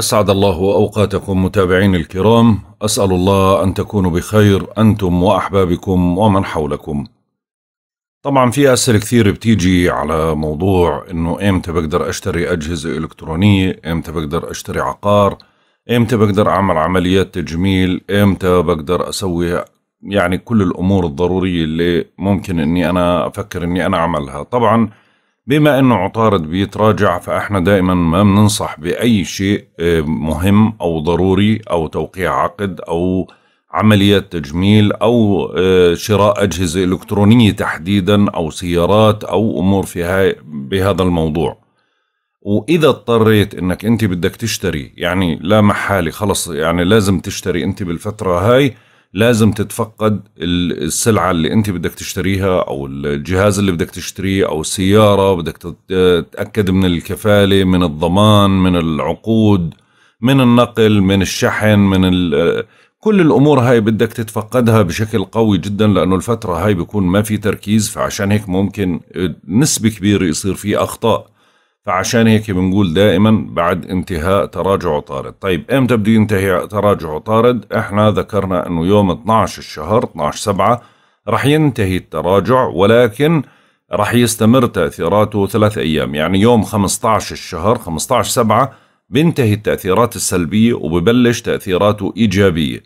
أسعد الله أوقاتكم متابعين الكرام أسأل الله أن تكونوا بخير أنتم وأحبابكم ومن حولكم طبعا في أسئلة كثير بتيجي على موضوع أنه إمتى بقدر أشتري أجهزة إلكترونية إمتى بقدر أشتري عقار إمتى بقدر أعمل عمليات تجميل إمتى بقدر أسوي يعني كل الأمور الضرورية اللي ممكن أني أنا أفكر أني أنا أعملها طبعا بما انه عطارد بيتراجع فاحنا دائما ما بننصح باي شيء آه، مهم او ضروري او توقيع عقد او عمليات تجميل أو آه، شراء أجهزة إلكترونية تحديدا أو سيارات أو أمور في هاي بهذا الموضوع وإذا اضطريت أنك أنت بدك تشتري يعني لا محالي خلص يعني لازم تشتري أنت بالفترة هاي لازم تتفقد السلعة اللي أنت بدك تشتريها أو الجهاز اللي بدك تشتريه أو السيارة بدك تتأكد من الكفالة من الضمان من العقود من النقل من الشحن من كل الامور هاي بدك تتفقدها بشكل قوي جدا لانه الفتره هاي بيكون ما في تركيز فعشان هيك ممكن نسبه كبيره يصير في اخطاء فعشان هيك بنقول دائما بعد انتهاء تراجع طارد طيب امتى بده ينتهي تراجع طارد احنا ذكرنا انه يوم 12 الشهر 12 سبعة رح ينتهي التراجع ولكن رح يستمر تأثيراته ثلاث أيام يعني يوم 15 الشهر 15 سبعة بينتهي التأثيرات السلبية وببلش تأثيراته إيجابية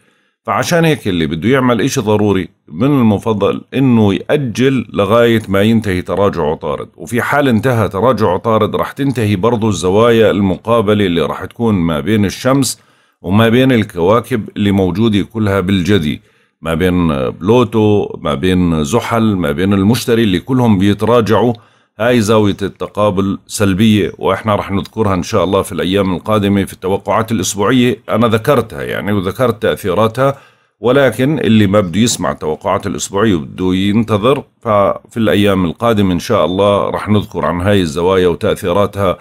فعشان هيك اللي بده يعمل إشي ضروري من المفضل إنه يأجل لغاية ما ينتهي تراجع طارد وفي حال انتهى تراجع طارد رح تنتهي برضو الزوايا المقابلة اللي رح تكون ما بين الشمس وما بين الكواكب اللي موجودة كلها بالجدي ما بين بلوتو ما بين زحل ما بين المشتري اللي كلهم بيتراجعوا هاي زاوية التقابل سلبية وإحنا رح نذكرها إن شاء الله في الأيام القادمة في التوقعات الأسبوعية أنا ذكرتها يعني وذكرت تأثيراتها ولكن اللي ما بده يسمع التوقعات الأسبوعية وبده ينتظر ففي الأيام القادمة إن شاء الله رح نذكر عن هاي الزوايا وتأثيراتها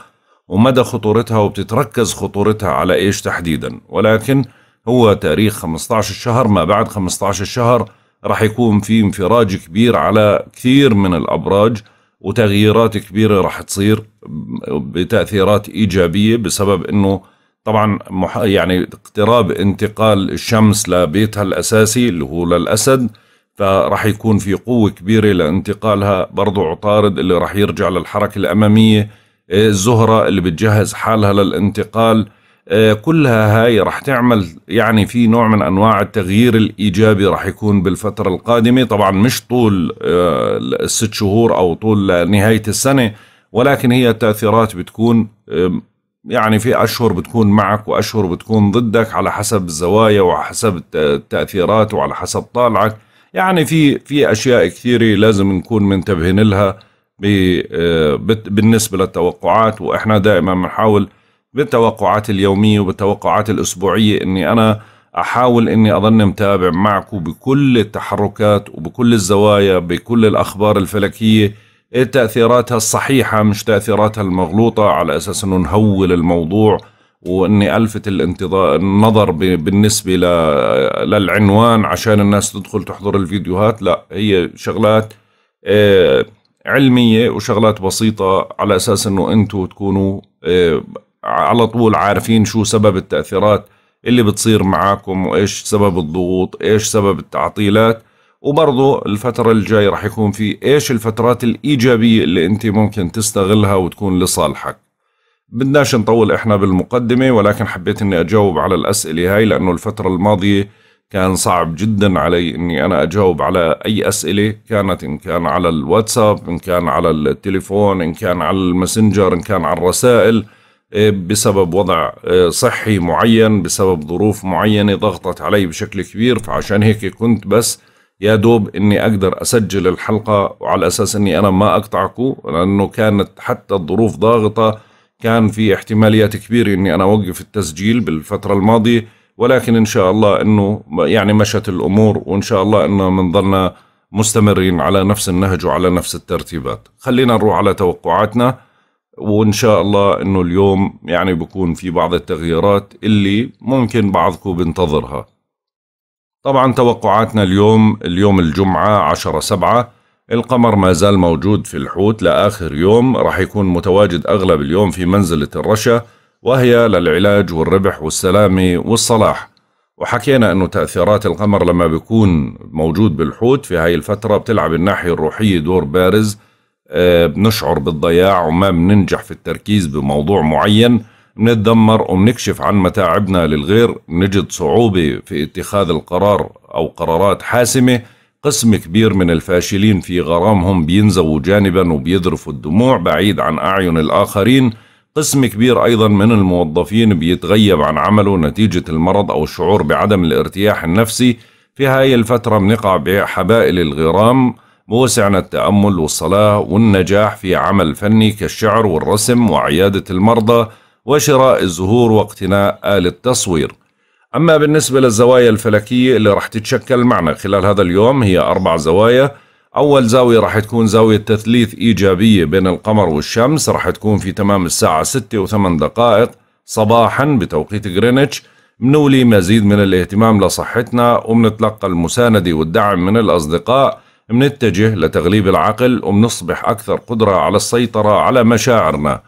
ومدى خطورتها وبتتركز خطورتها على إيش تحديدا ولكن هو تاريخ 15 الشهر ما بعد 15 الشهر رح يكون في انفراج كبير على كثير من الأبراج وتغييرات كبيرة راح تصير بتأثيرات إيجابية بسبب أنه طبعا يعني اقتراب انتقال الشمس لبيتها الأساسي اللي هو للأسد فراح يكون في قوة كبيرة لانتقالها برضو عطارد اللي راح يرجع للحركة الأمامية الزهرة اللي بتجهز حالها للانتقال آه، كلها هاي رح تعمل يعني في نوع من انواع التغيير الايجابي رح يكون بالفتره القادمه طبعا مش طول آه، الست شهور او طول نهايه السنه ولكن هي التاثيرات بتكون يعني في اشهر بتكون معك واشهر بتكون ضدك على حسب الزوايا وحسب التاثيرات وعلى حسب طالعك يعني في في اشياء كثيره لازم نكون منتبهين لها آه، بالنسبه للتوقعات واحنا دائما بنحاول بالتوقعات اليومية وبالتوقعات الأسبوعية أني أنا أحاول أني أظن متابع معكم بكل التحركات وبكل الزوايا بكل الأخبار الفلكية إيه تأثيراتها الصحيحة مش تأثيراتها المغلوطة على أساس أنه نهول الموضوع واني الفت الانتظار النظر بالنسبه للعنوان عشان الناس تدخل تحضر الفيديوهات لا هي شغلات إيه، علميه وشغلات بسيطه على اساس انه انتم تكونوا إيه، على طول عارفين شو سبب التأثيرات اللي بتصير معاكم وإيش سبب الضغوط إيش سبب التعطيلات وبرضو الفترة الجاي رح يكون في إيش الفترات الإيجابية اللي أنت ممكن تستغلها وتكون لصالحك بدناش نطول إحنا بالمقدمة ولكن حبيت أني أجاوب على الأسئلة هاي لأنه الفترة الماضية كان صعب جدا علي أني أنا أجاوب على أي أسئلة كانت إن كان على الواتساب إن كان على التليفون إن كان على المسنجر إن كان على الرسائل بسبب وضع آه، صحي معين بسبب ظروف معينة ضغطت علي بشكل كبير فعشان هيك كنت بس يا دوب اني اقدر اسجل الحلقة وعلى اساس اني انا ما اقطعكم لانه كانت حتى الظروف ضاغطة كان في احتماليات كبيرة اني انا اوقف التسجيل بالفترة الماضية ولكن ان شاء الله انه يعني مشت الامور وان شاء الله انه بنضلنا مستمرين على نفس النهج وعلى نفس الترتيبات خلينا نروح على توقعاتنا وان شاء الله انه اليوم يعني بكون في بعض التغييرات اللي ممكن بعضكم بنتظرها طبعا توقعاتنا اليوم اليوم الجمعة 10 سبعة القمر ما زال موجود في الحوت لآخر يوم راح يكون متواجد أغلب اليوم في منزلة الرشا وهي للعلاج والربح والسلامة والصلاح وحكينا أنه تأثيرات القمر لما بيكون موجود بالحوت في هاي الفترة بتلعب الناحية الروحية دور بارز آه، بنشعر بالضياع وما بننجح في التركيز بموضوع معين بنتدمر وبنكشف عن متاعبنا للغير بنجد صعوبة في اتخاذ القرار أو قرارات حاسمة قسم كبير من الفاشلين في غرامهم بينزووا جانبا وبيذرفوا الدموع بعيد عن أعين الآخرين قسم كبير أيضا من الموظفين بيتغيب عن عمله نتيجة المرض أو الشعور بعدم الارتياح النفسي في هاي الفترة بنقع بحبائل الغرام موسعنا التأمل والصلاة والنجاح في عمل فني كالشعر والرسم وعيادة المرضى وشراء الزهور واقتناء آلة تصوير أما بالنسبة للزوايا الفلكية اللي راح تتشكل معنا خلال هذا اليوم هي أربع زوايا أول زاوية راح تكون زاوية تثليث إيجابية بين القمر والشمس راح تكون في تمام الساعة 6 و8 دقائق صباحا بتوقيت غرينتش بنولي مزيد من الاهتمام لصحتنا وبنتلقى المساندة والدعم من الأصدقاء منتجه لتغليب العقل ومنصبح أكثر قدرة على السيطرة على مشاعرنا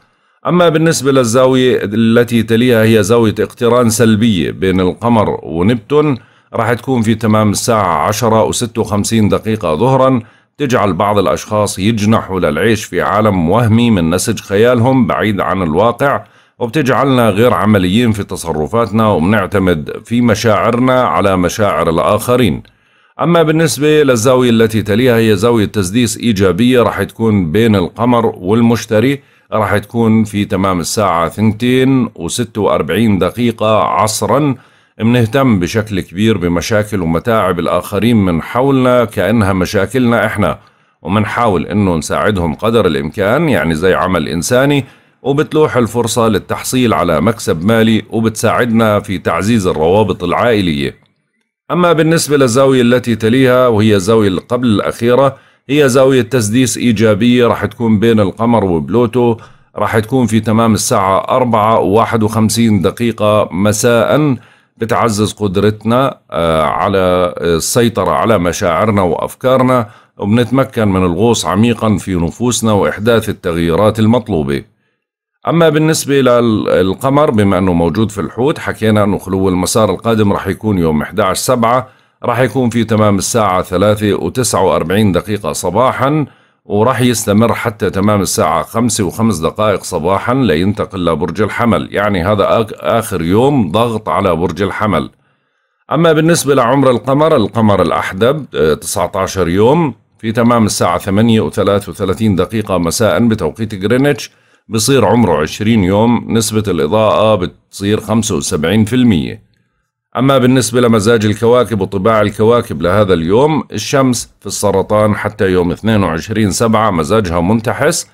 أما بالنسبة للزاوية التي تليها هي زاوية اقتران سلبية بين القمر ونبتون راح تكون في تمام الساعة 10 و56 دقيقة ظهرا تجعل بعض الأشخاص يجنحوا للعيش في عالم وهمي من نسج خيالهم بعيد عن الواقع وبتجعلنا غير عمليين في تصرفاتنا وبنعتمد في مشاعرنا على مشاعر الآخرين أما بالنسبة للزاوية التي تليها هي زاوية تسديس إيجابية راح تكون بين القمر والمشتري راح تكون في تمام الساعة ثنتين و46 دقيقة عصرا منهتم بشكل كبير بمشاكل ومتاعب الآخرين من حولنا كأنها مشاكلنا إحنا ومنحاول إنه نساعدهم قدر الإمكان يعني زي عمل إنساني وبتلوح الفرصة للتحصيل على مكسب مالي وبتساعدنا في تعزيز الروابط العائلية أما بالنسبة للزاوية التي تليها وهي الزاوية اللي قبل الأخيرة هي زاوية تسديس إيجابية راح تكون بين القمر وبلوتو راح تكون في تمام الساعة 4 و51 دقيقة مساء بتعزز قدرتنا آه، على السيطرة على مشاعرنا وأفكارنا وبنتمكن من الغوص عميقا في نفوسنا وإحداث التغييرات المطلوبة أما بالنسبة للقمر بما أنه موجود في الحوت حكينا أنه خلو المسار القادم راح يكون يوم 11 سبعة راح يكون في تمام الساعة 3 و 49 دقيقة صباحا وراح يستمر حتى تمام الساعة 5 و5 دقائق صباحا لينتقل لبرج الحمل يعني هذا آخر يوم ضغط على برج الحمل أما بالنسبة لعمر القمر القمر الأحدب 19 آه، يوم في تمام الساعة 8 و 33 دقيقة مساء بتوقيت غرينتش بصير عمره 20 يوم نسبة الإضاءة بتصير 75% أما بالنسبة لمزاج الكواكب وطباع الكواكب لهذا اليوم الشمس في السرطان حتى يوم 22 سبعة مزاجها منتحس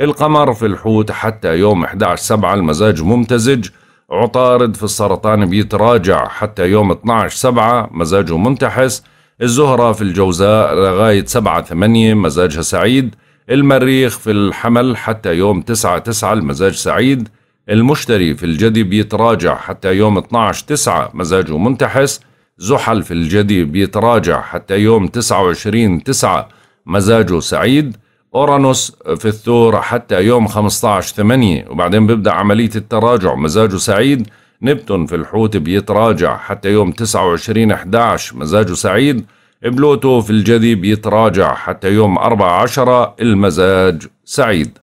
القمر في الحوت حتى يوم 11 سبعة المزاج ممتزج عطارد في السرطان بيتراجع حتى يوم 12 سبعة مزاجه منتحس الزهرة في الجوزاء لغاية 7 8 مزاجها سعيد المريخ في الحمل حتى يوم 9 9 المزاج سعيد المشتري في الجدي بيتراجع حتى يوم 12 9 مزاجه منتحس زحل في الجدي بيتراجع حتى يوم 29 9 مزاجه سعيد أورانوس في الثور حتى يوم 15 8 وبعدين بيبدأ عملية التراجع مزاجه سعيد نبتون في الحوت بيتراجع حتى يوم 29 11 مزاجه سعيد بلوتو في الجذب يتراجع حتى يوم 14 المزاج سعيد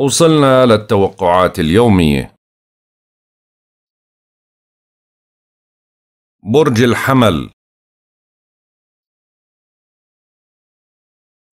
وصلنا للتوقعات اليومية برج الحمل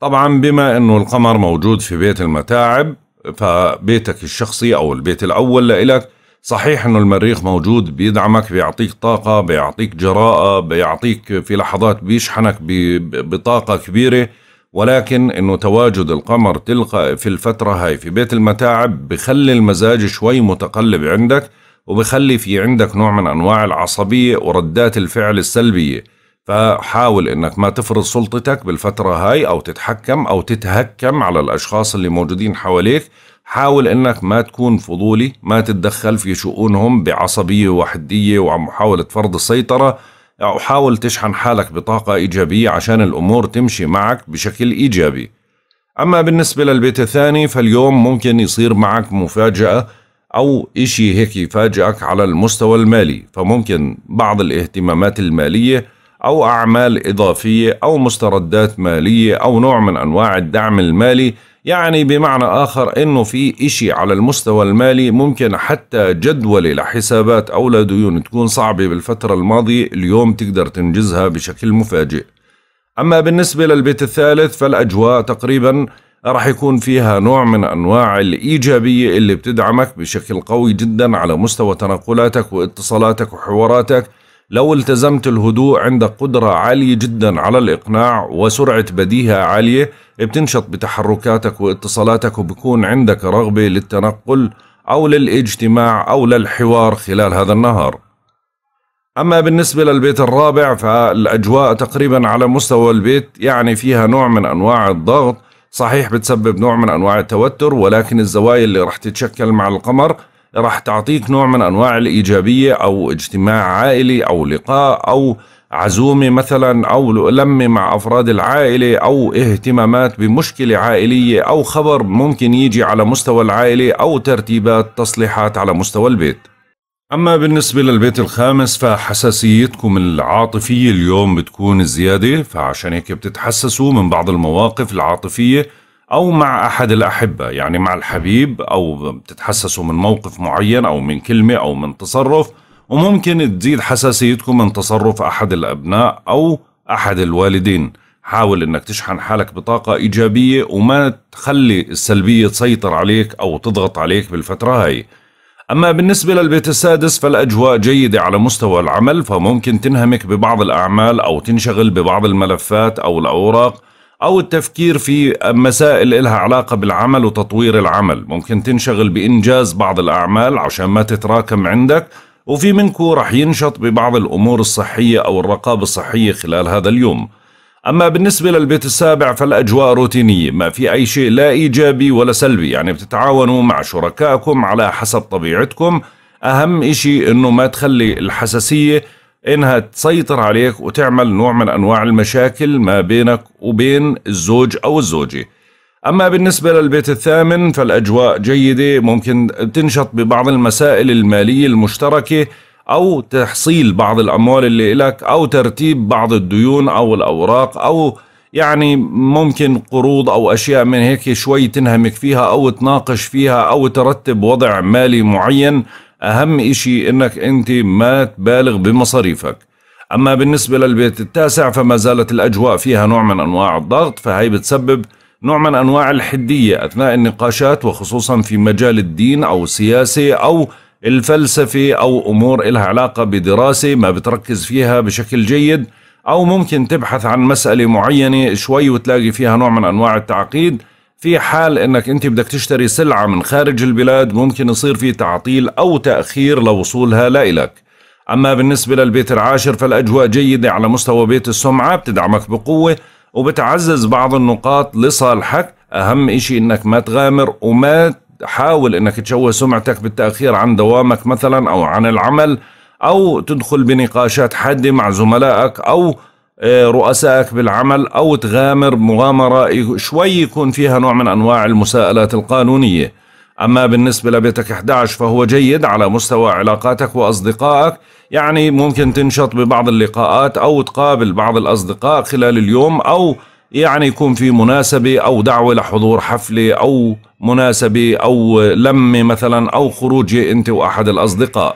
طبعا بما انه القمر موجود في بيت المتاعب فبيتك الشخصي او البيت الاول لإلك صحيح انه المريخ موجود بيدعمك بيعطيك طاقة بيعطيك جراءة بيعطيك في لحظات بيشحنك بطاقة كبيرة ولكن انه تواجد القمر تلقى في الفترة هاي في بيت المتاعب بخلي المزاج شوي متقلب عندك وبخلي في عندك نوع من انواع العصبية وردات الفعل السلبية فحاول انك ما تفرض سلطتك بالفترة هاي او تتحكم او تتهكم على الاشخاص اللي موجودين حواليك حاول انك ما تكون فضولي ما تتدخل في شؤونهم بعصبية وحدية وعم محاولة فرض السيطرة أو حاول تشحن حالك بطاقة إيجابية عشان الأمور تمشي معك بشكل إيجابي أما بالنسبة للبيت الثاني فاليوم ممكن يصير معك مفاجأة أو إشي هيك يفاجئك على المستوى المالي فممكن بعض الاهتمامات المالية أو أعمال إضافية أو مستردات مالية أو نوع من أنواع الدعم المالي يعني بمعنى آخر أنه في إشي على المستوى المالي ممكن حتى جدولة لحسابات أو لديون تكون صعبة بالفترة الماضية اليوم تقدر تنجزها بشكل مفاجئ أما بالنسبة للبيت الثالث فالأجواء تقريبا رح يكون فيها نوع من أنواع الإيجابية اللي بتدعمك بشكل قوي جدا على مستوى تنقلاتك واتصالاتك وحواراتك لو التزمت الهدوء عندك قدرة عالية جدا على الإقناع وسرعة بديهة عالية بتنشط بتحركاتك واتصالاتك وبكون عندك رغبة للتنقل أو للاجتماع أو للحوار خلال هذا النهار أما بالنسبة للبيت الرابع فالأجواء تقريبا على مستوى البيت يعني فيها نوع من أنواع الضغط صحيح بتسبب نوع من أنواع التوتر ولكن الزوايا اللي رح تتشكل مع القمر راح تعطيك نوع من انواع الايجابيه او اجتماع عائلي او لقاء او عزومه مثلا او لمه مع افراد العائله او اهتمامات بمشكله عائليه او خبر ممكن يجي على مستوى العائله او ترتيبات تصليحات على مستوى البيت. اما بالنسبه للبيت الخامس فحساسيتكم العاطفيه اليوم بتكون زياده فعشان هيك بتتحسسوا من بعض المواقف العاطفيه او مع احد الاحبه يعني مع الحبيب او بتتحسسوا من موقف معين او من كلمه او من تصرف وممكن تزيد حساسيتكم من تصرف احد الابناء او احد الوالدين حاول انك تشحن حالك بطاقه ايجابيه وما تخلي السلبيه تسيطر عليك او تضغط عليك بالفتره هاي أما بالنسبة للبيت السادس فالأجواء جيدة على مستوى العمل فممكن تنهمك ببعض الأعمال أو تنشغل ببعض الملفات أو الأوراق أو التفكير في مسائل إلها علاقة بالعمل وتطوير العمل ممكن تنشغل بإنجاز بعض الأعمال عشان ما تتراكم عندك وفي منكم رح ينشط ببعض الأمور الصحية أو الرقابة الصحية خلال هذا اليوم أما بالنسبة للبيت السابع فالأجواء روتينية ما في أي شيء لا إيجابي ولا سلبي يعني بتتعاونوا مع شركائكم على حسب طبيعتكم أهم إشي أنه ما تخلي الحساسية انها تسيطر عليك وتعمل نوع من انواع المشاكل ما بينك وبين الزوج او الزوجه اما بالنسبه للبيت الثامن فالاجواء جيده ممكن تنشط ببعض المسائل الماليه المشتركه او تحصيل بعض الاموال اللي لك او ترتيب بعض الديون او الاوراق او يعني ممكن قروض او اشياء من هيك شوي تنهمك فيها او تناقش فيها او ترتب وضع مالي معين أهم إشي إنك أنت ما تبالغ بمصاريفك أما بالنسبة للبيت التاسع فما زالت الأجواء فيها نوع من أنواع الضغط فهي بتسبب نوع من أنواع الحدية أثناء النقاشات وخصوصا في مجال الدين أو السياسة أو الفلسفة أو أمور إلها علاقة بدراسة ما بتركز فيها بشكل جيد أو ممكن تبحث عن مسألة معينة شوي وتلاقي فيها نوع من أنواع التعقيد في حال انك انت بدك تشتري سلعة من خارج البلاد ممكن يصير في تعطيل او تأخير لوصولها لإلك اما بالنسبة للبيت العاشر فالاجواء جيدة على مستوى بيت السمعة بتدعمك بقوة وبتعزز بعض النقاط لصالحك اهم اشي انك ما تغامر وما تحاول انك تشوه سمعتك بالتأخير عن دوامك مثلا او عن العمل او تدخل بنقاشات حادة مع زملائك او إيه، رؤسائك بالعمل أو تغامر مغامرة شوي يكون فيها نوع من أنواع المساءلات القانونية أما بالنسبة لبيتك 11 فهو جيد على مستوى علاقاتك وأصدقائك يعني ممكن تنشط ببعض اللقاءات أو تقابل بعض الأصدقاء خلال اليوم أو يعني يكون في مناسبة أو دعوة لحضور حفلة أو مناسبة أو لمة مثلا أو خروجة أنت وأحد الأصدقاء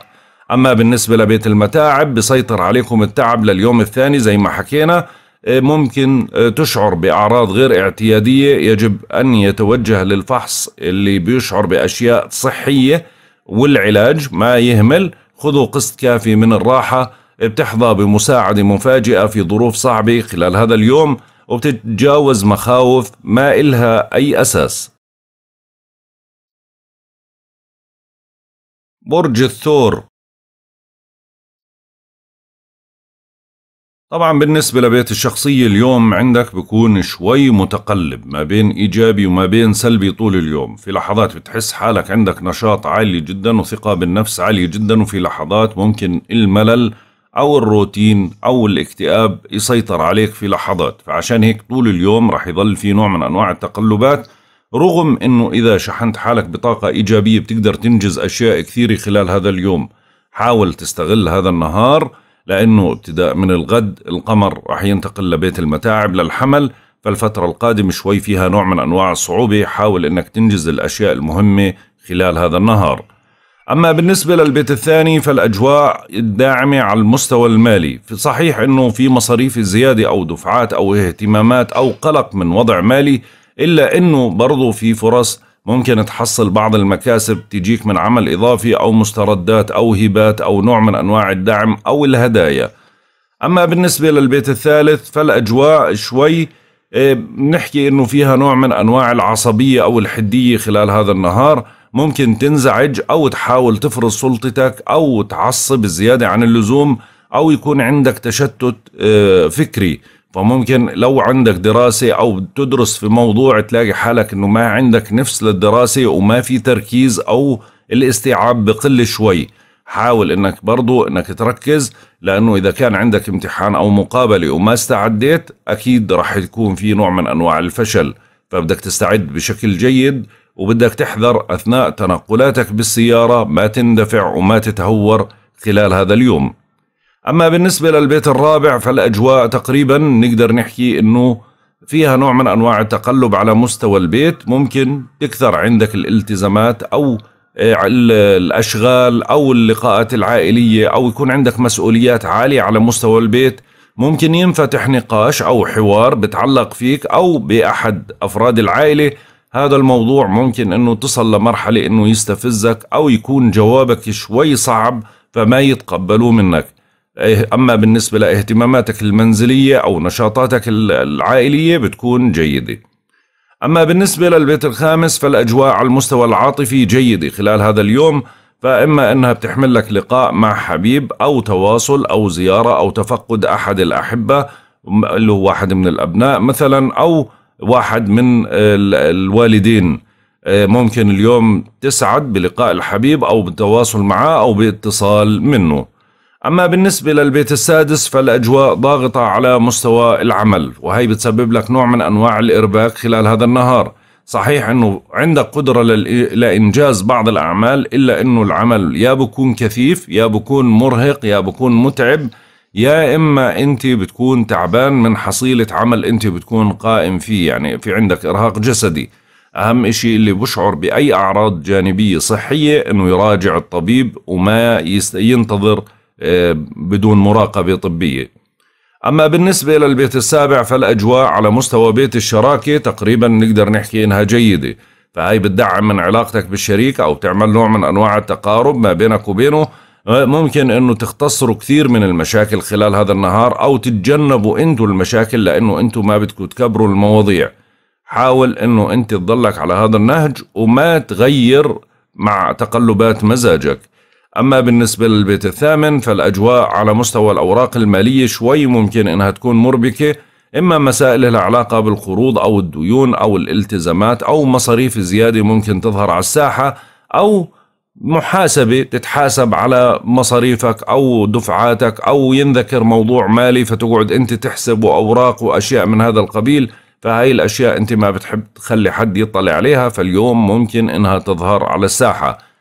أما بالنسبة لبيت المتاعب بيسيطر عليكم التعب لليوم الثاني زي ما حكينا إيه، ممكن إيه، تشعر بأعراض غير اعتيادية يجب أن يتوجه للفحص اللي بيشعر بأشياء صحية والعلاج ما يهمل خذوا قسط كافي من الراحة بتحظى بمساعدة مفاجئة في ظروف صعبة خلال هذا اليوم وبتتجاوز مخاوف ما إلها أي أساس برج الثور طبعا بالنسبة لبيت الشخصية اليوم عندك بكون شوي متقلب ما بين إيجابي وما بين سلبي طول اليوم في لحظات بتحس حالك عندك نشاط عالي جدا وثقة بالنفس عالية جدا وفي لحظات ممكن الملل أو الروتين أو الاكتئاب يسيطر عليك في لحظات فعشان هيك طول اليوم رح يظل في نوع من أنواع التقلبات رغم أنه إذا شحنت حالك بطاقة إيجابية بتقدر تنجز أشياء كثيرة خلال هذا اليوم حاول تستغل هذا النهار لأنه ابتداء من الغد القمر راح ينتقل لبيت المتاعب للحمل فالفترة القادمة شوي فيها نوع من أنواع الصعوبة حاول أنك تنجز الأشياء المهمة خلال هذا النهار أما بالنسبة للبيت الثاني فالأجواء الداعمة على المستوى المالي صحيح أنه في مصاريف زيادة أو دفعات أو اهتمامات أو قلق من وضع مالي إلا أنه برضو في فرص ممكن تحصل بعض المكاسب تجيك من عمل إضافي أو مستردات أو هبات أو نوع من أنواع الدعم أو الهدايا أما بالنسبة للبيت الثالث فالأجواء شوي بنحكي إيه، انه فيها نوع من انواع العصبيه او الحديه خلال هذا النهار ممكن تنزعج او تحاول تفرض سلطتك او تعصب زياده عن اللزوم او يكون عندك تشتت إيه، فكري فممكن لو عندك دراسة أو تدرس في موضوع تلاقي حالك أنه ما عندك نفس للدراسة وما في تركيز أو الاستيعاب بقل شوي حاول أنك برضو أنك تركز لأنه إذا كان عندك امتحان أو مقابلة وما استعديت أكيد رح يكون في نوع من أنواع الفشل فبدك تستعد بشكل جيد وبدك تحذر أثناء تنقلاتك بالسيارة ما تندفع وما تتهور خلال هذا اليوم أما بالنسبة للبيت الرابع فالأجواء تقريبا نقدر نحكي أنه فيها نوع من أنواع التقلب على مستوى البيت ممكن تكثر عندك الالتزامات أو آه، الأشغال أو اللقاءات العائلية أو يكون عندك مسؤوليات عالية على مستوى البيت ممكن ينفتح نقاش أو حوار بتعلق فيك أو بأحد أفراد العائلة هذا الموضوع ممكن أنه تصل لمرحلة أنه يستفزك أو يكون جوابك شوي صعب فما يتقبلوه منك إيه، أما بالنسبة لاهتماماتك المنزلية أو نشاطاتك العائلية بتكون جيدة أما بالنسبة للبيت الخامس فالأجواء على المستوى العاطفي جيدة خلال هذا اليوم فإما أنها بتحمل لك لقاء مع حبيب أو تواصل أو زيارة أو تفقد أحد الأحبة اللي هو واحد من الأبناء مثلا أو واحد من الوالدين إيه، ممكن اليوم تسعد بلقاء الحبيب أو بالتواصل معه أو باتصال منه أما بالنسبة للبيت السادس فالأجواء ضاغطة على مستوى العمل وهي بتسبب لك نوع من أنواع الإرباك خلال هذا النهار صحيح أنه عندك قدرة لإنجاز بعض الأعمال إلا أنه العمل يا بكون كثيف يا بكون مرهق يا بكون متعب يا إما أنت بتكون تعبان من حصيلة عمل أنت بتكون قائم فيه يعني في عندك إرهاق جسدي أهم إشي اللي بشعر بأي أعراض جانبية صحية أنه يراجع الطبيب وما ينتظر بدون مراقبة طبية أما بالنسبة للبيت السابع فالأجواء على مستوى بيت الشراكة تقريبا نقدر نحكي إنها جيدة فهي بتدعم من علاقتك بالشريك أو تعمل نوع من أنواع التقارب ما بينك وبينه ممكن انه تختصروا كثير من المشاكل خلال هذا النهار او تتجنبوا انتوا المشاكل لانه انتوا ما بدكم تكبروا المواضيع حاول انه انت تضلك على هذا النهج وما تغير مع تقلبات مزاجك أما بالنسبة للبيت الثامن فالأجواء على مستوى الأوراق المالية شوي ممكن إنها تكون مربكة إما مسائل لها علاقة بالقروض أو الديون أو الالتزامات أو مصاريف زيادة ممكن تظهر على الساحة أو محاسبة تتحاسب على مصاريفك أو دفعاتك أو ينذكر موضوع مالي فتقعد أنت تحسب أوراق وأشياء من هذا القبيل فهي الأشياء أنت ما بتحب تخلي حد يطلع عليها فاليوم ممكن أنها تظهر على الساحة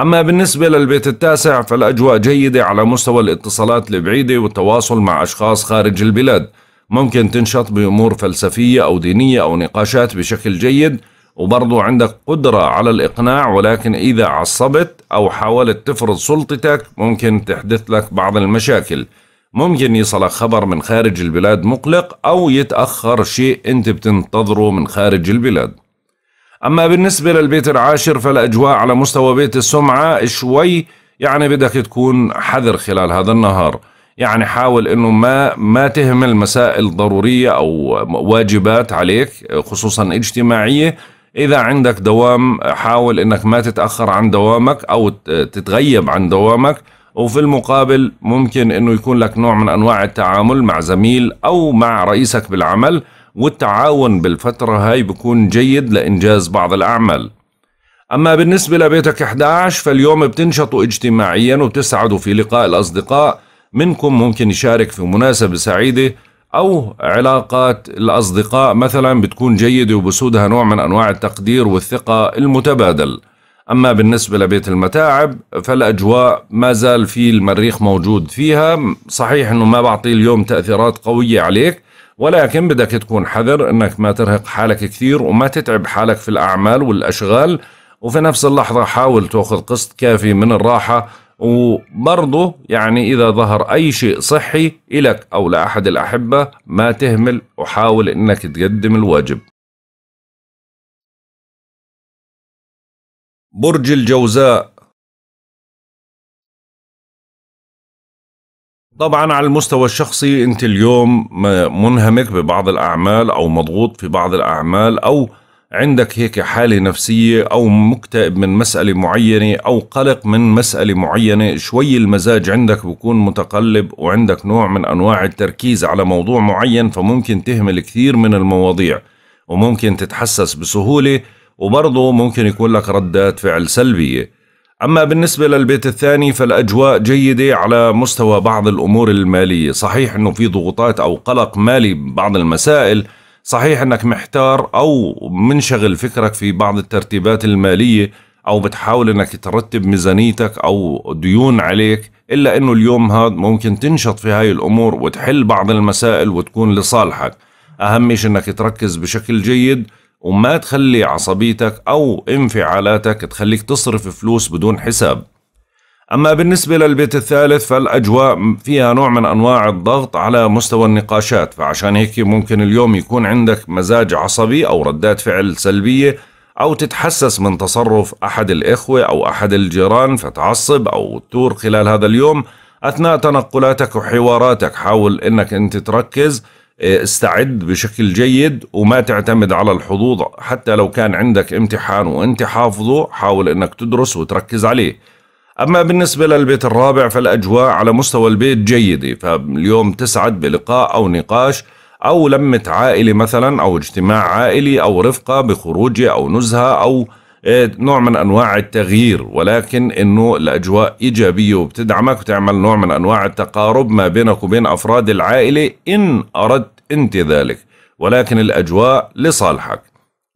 أما بالنسبة للبيت التاسع فالأجواء جيدة على مستوى الاتصالات البعيدة والتواصل مع أشخاص خارج البلاد ممكن تنشط بأمور فلسفية أو دينية أو نقاشات بشكل جيد وبرضو عندك قدرة على الإقناع ولكن إذا عصبت أو حاولت تفرض سلطتك ممكن تحدث لك بعض المشاكل ممكن يصلك خبر من خارج البلاد مقلق أو يتأخر شيء أنت بتنتظره من خارج البلاد أما بالنسبة للبيت العاشر فالأجواء على مستوى بيت السمعة شوي يعني بدك تكون حذر خلال هذا النهار يعني حاول انه ما ما تهمل مسائل ضروريه او واجبات عليك خصوصا اجتماعيه اذا عندك دوام حاول انك ما تتاخر عن دوامك او تتغيب عن دوامك وفي المقابل ممكن انه يكون لك نوع من انواع التعامل مع زميل او مع رئيسك بالعمل والتعاون بالفترة هاي بكون جيد لإنجاز بعض الأعمال أما بالنسبة لبيتك 11 فاليوم بتنشطوا اجتماعيا وبتسعدوا في لقاء الأصدقاء منكم ممكن يشارك في مناسبة سعيدة أو علاقات الأصدقاء مثلا بتكون جيدة وبسودها نوع من أنواع التقدير والثقة المتبادل أما بالنسبة لبيت المتاعب فالأجواء ما زال في المريخ موجود فيها صحيح أنه ما بعطي اليوم تأثيرات قوية عليك ولكن بدك تكون حذر انك ما ترهق حالك كثير وما تتعب حالك في الاعمال والاشغال وفي نفس اللحظة حاول تاخذ قسط كافي من الراحة وبرضه يعني إذا ظهر أي شيء صحي إلك أو لأحد الأحبة ما تهمل وحاول إنك تقدم الواجب برج الجوزاء طبعا على المستوى الشخصي انت اليوم منهمك ببعض الاعمال او مضغوط في بعض الاعمال او عندك هيك حالة نفسية أو مكتئب من مسألة معينة أو قلق من مسألة معينة شوي المزاج عندك بكون متقلب وعندك نوع من أنواع التركيز على موضوع معين فممكن تهمل كثير من المواضيع وممكن تتحسس بسهولة وبرضه ممكن يكون لك ردات فعل سلبية أما بالنسبة للبيت الثاني فالأجواء جيدة على مستوى بعض الأمور المالية صحيح أنه في ضغوطات أو قلق مالي بعض المسائل صحيح أنك محتار أو منشغل فكرك في بعض الترتيبات المالية أو بتحاول أنك ترتب ميزانيتك أو ديون عليك إلا أنه اليوم هذا ممكن تنشط في هاي الأمور وتحل بعض المسائل وتكون لصالحك أهم شيء أنك تركز بشكل جيد وما تخلي عصبيتك أو انفعالاتك تخليك تصرف فلوس بدون حساب أما بالنسبة للبيت الثالث فالأجواء فيها نوع من أنواع الضغط على مستوى النقاشات فعشان هيك ممكن اليوم يكون عندك مزاج عصبي أو ردات فعل سلبية أو تتحسس من تصرف أحد الإخوة أو أحد الجيران فتعصب أو تثور خلال هذا اليوم أثناء تنقلاتك وحواراتك حاول أنك أنت تركز استعد بشكل جيد وما تعتمد على الحظوظ حتى لو كان عندك امتحان وانت حافظه حاول انك تدرس وتركز عليه أما بالنسبة للبيت الرابع فالأجواء على مستوى البيت جيدة فاليوم تسعد بلقاء أو نقاش أو لمة عائلة مثلا أو اجتماع عائلي أو رفقة بخروجة أو نزهة أو آه، نوع من انواع التغيير ولكن انه الاجواء ايجابيه وبتدعمك وتعمل نوع من انواع التقارب ما بينك وبين افراد العائله ان اردت انت ذلك ولكن الاجواء لصالحك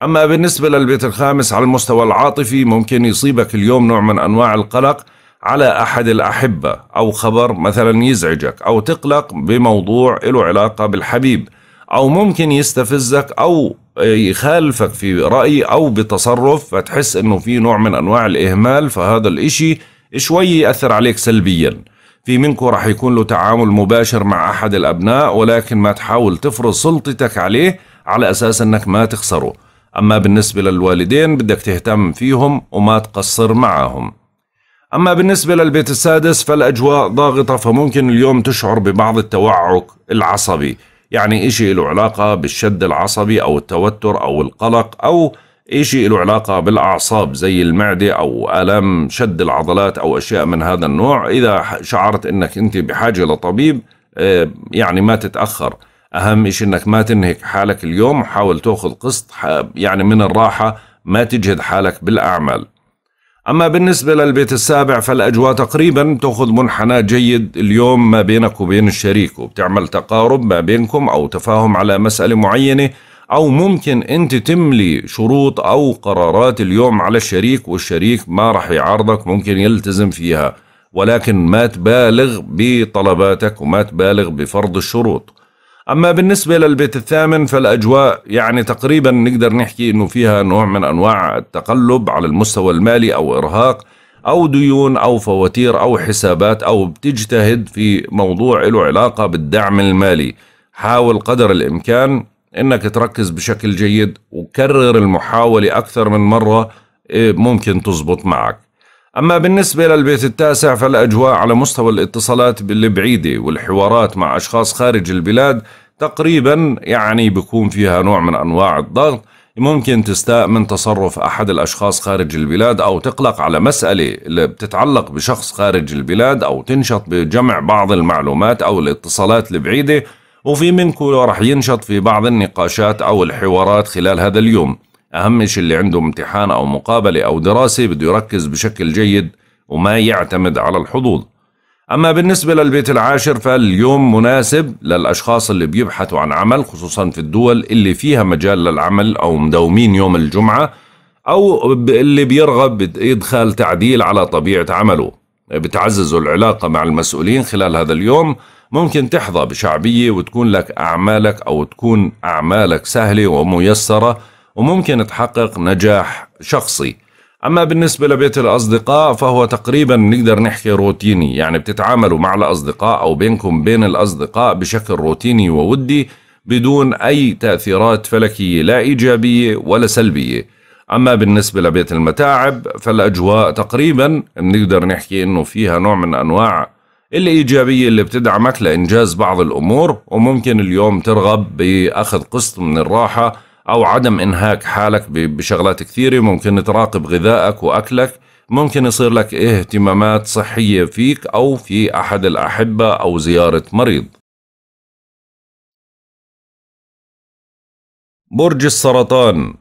اما بالنسبه للبيت الخامس على المستوى العاطفي ممكن يصيبك اليوم نوع من انواع القلق على احد الاحبه او خبر مثلا يزعجك او تقلق بموضوع له علاقه بالحبيب او ممكن يستفزك او يخالفك في راي او بتصرف فتحس انه في نوع من انواع الاهمال فهذا الاشي شوي ياثر عليك سلبيا في منكم راح يكون له تعامل مباشر مع احد الابناء ولكن ما تحاول تفرض سلطتك عليه على اساس انك ما تخسره اما بالنسبه للوالدين بدك تهتم فيهم وما تقصر معهم أما بالنسبة للبيت السادس فالأجواء ضاغطة فممكن اليوم تشعر ببعض التوعك العصبي يعني إشي له علاقة بالشد العصبي أو التوتر أو القلق أو إشي له علاقة بالأعصاب زي المعدة أو ألم شد العضلات أو أشياء من هذا النوع إذا شعرت أنك أنت بحاجة لطبيب آه، يعني ما تتأخر أهم إشي أنك ما تنهك حالك اليوم حاول تأخذ قسط يعني من الراحة ما تجهد حالك بالأعمال أما بالنسبة للبيت السابع فالأجواء تقريبا تأخذ منحنى جيد اليوم ما بينك وبين الشريك وبتعمل تقارب ما بينكم أو تفاهم على مسألة معينة أو ممكن أنت تملي شروط أو قرارات اليوم على الشريك والشريك ما رح يعارضك ممكن يلتزم فيها ولكن ما تبالغ بطلباتك وما تبالغ بفرض الشروط أما بالنسبة للبيت الثامن فالأجواء يعني تقريبا نقدر نحكي أنه فيها نوع من أنواع التقلب على المستوى المالي أو إرهاق أو ديون أو فواتير أو حسابات أو بتجتهد في موضوع له علاقة بالدعم المالي حاول قدر الإمكان أنك تركز بشكل جيد وكرر المحاولة أكثر من مرة إيه، ممكن تزبط معك أما بالنسبة للبيت التاسع فالأجواء على مستوى الاتصالات البعيدة والحوارات مع أشخاص خارج البلاد تقريبا يعني بيكون فيها نوع من أنواع الضغط ممكن تستاء من تصرف أحد الأشخاص خارج البلاد أو تقلق على مسألة اللي بتتعلق بشخص خارج البلاد أو تنشط بجمع بعض المعلومات أو الاتصالات البعيدة وفي منكم رح ينشط في بعض النقاشات أو الحوارات خلال هذا اليوم أهم شيء اللي عنده امتحان أو مقابلة أو دراسة بده يركز بشكل جيد وما يعتمد على الحظوظ أما بالنسبة للبيت العاشر فاليوم مناسب للأشخاص اللي بيبحثوا عن عمل خصوصا في الدول اللي فيها مجال للعمل أو مداومين يوم الجمعة أو اللي بيرغب بإدخال تعديل على طبيعة عمله بتعززوا العلاقة مع المسؤولين خلال هذا اليوم ممكن تحظى بشعبية وتكون لك أعمالك أو تكون أعمالك سهلة وميسرة وممكن تحقق نجاح شخصي أما بالنسبة لبيت الأصدقاء فهو تقريبا نقدر نحكي روتيني يعني بتتعاملوا مع الأصدقاء أو بينكم بين الأصدقاء بشكل روتيني وودي بدون أي تأثيرات فلكية لا إيجابية ولا سلبية أما بالنسبة لبيت المتاعب فالأجواء تقريبا بنقدر نحكي إنه فيها نوع من أنواع الإيجابية اللي بتدعمك لإنجاز بعض الأمور وممكن اليوم ترغب بأخذ قسط من الراحة او عدم انهاك حالك بشغلات كثيره ممكن تراقب غذائك واكلك ممكن يصير لك اهتمامات صحيه فيك او في احد الاحبه او زياره مريض برج السرطان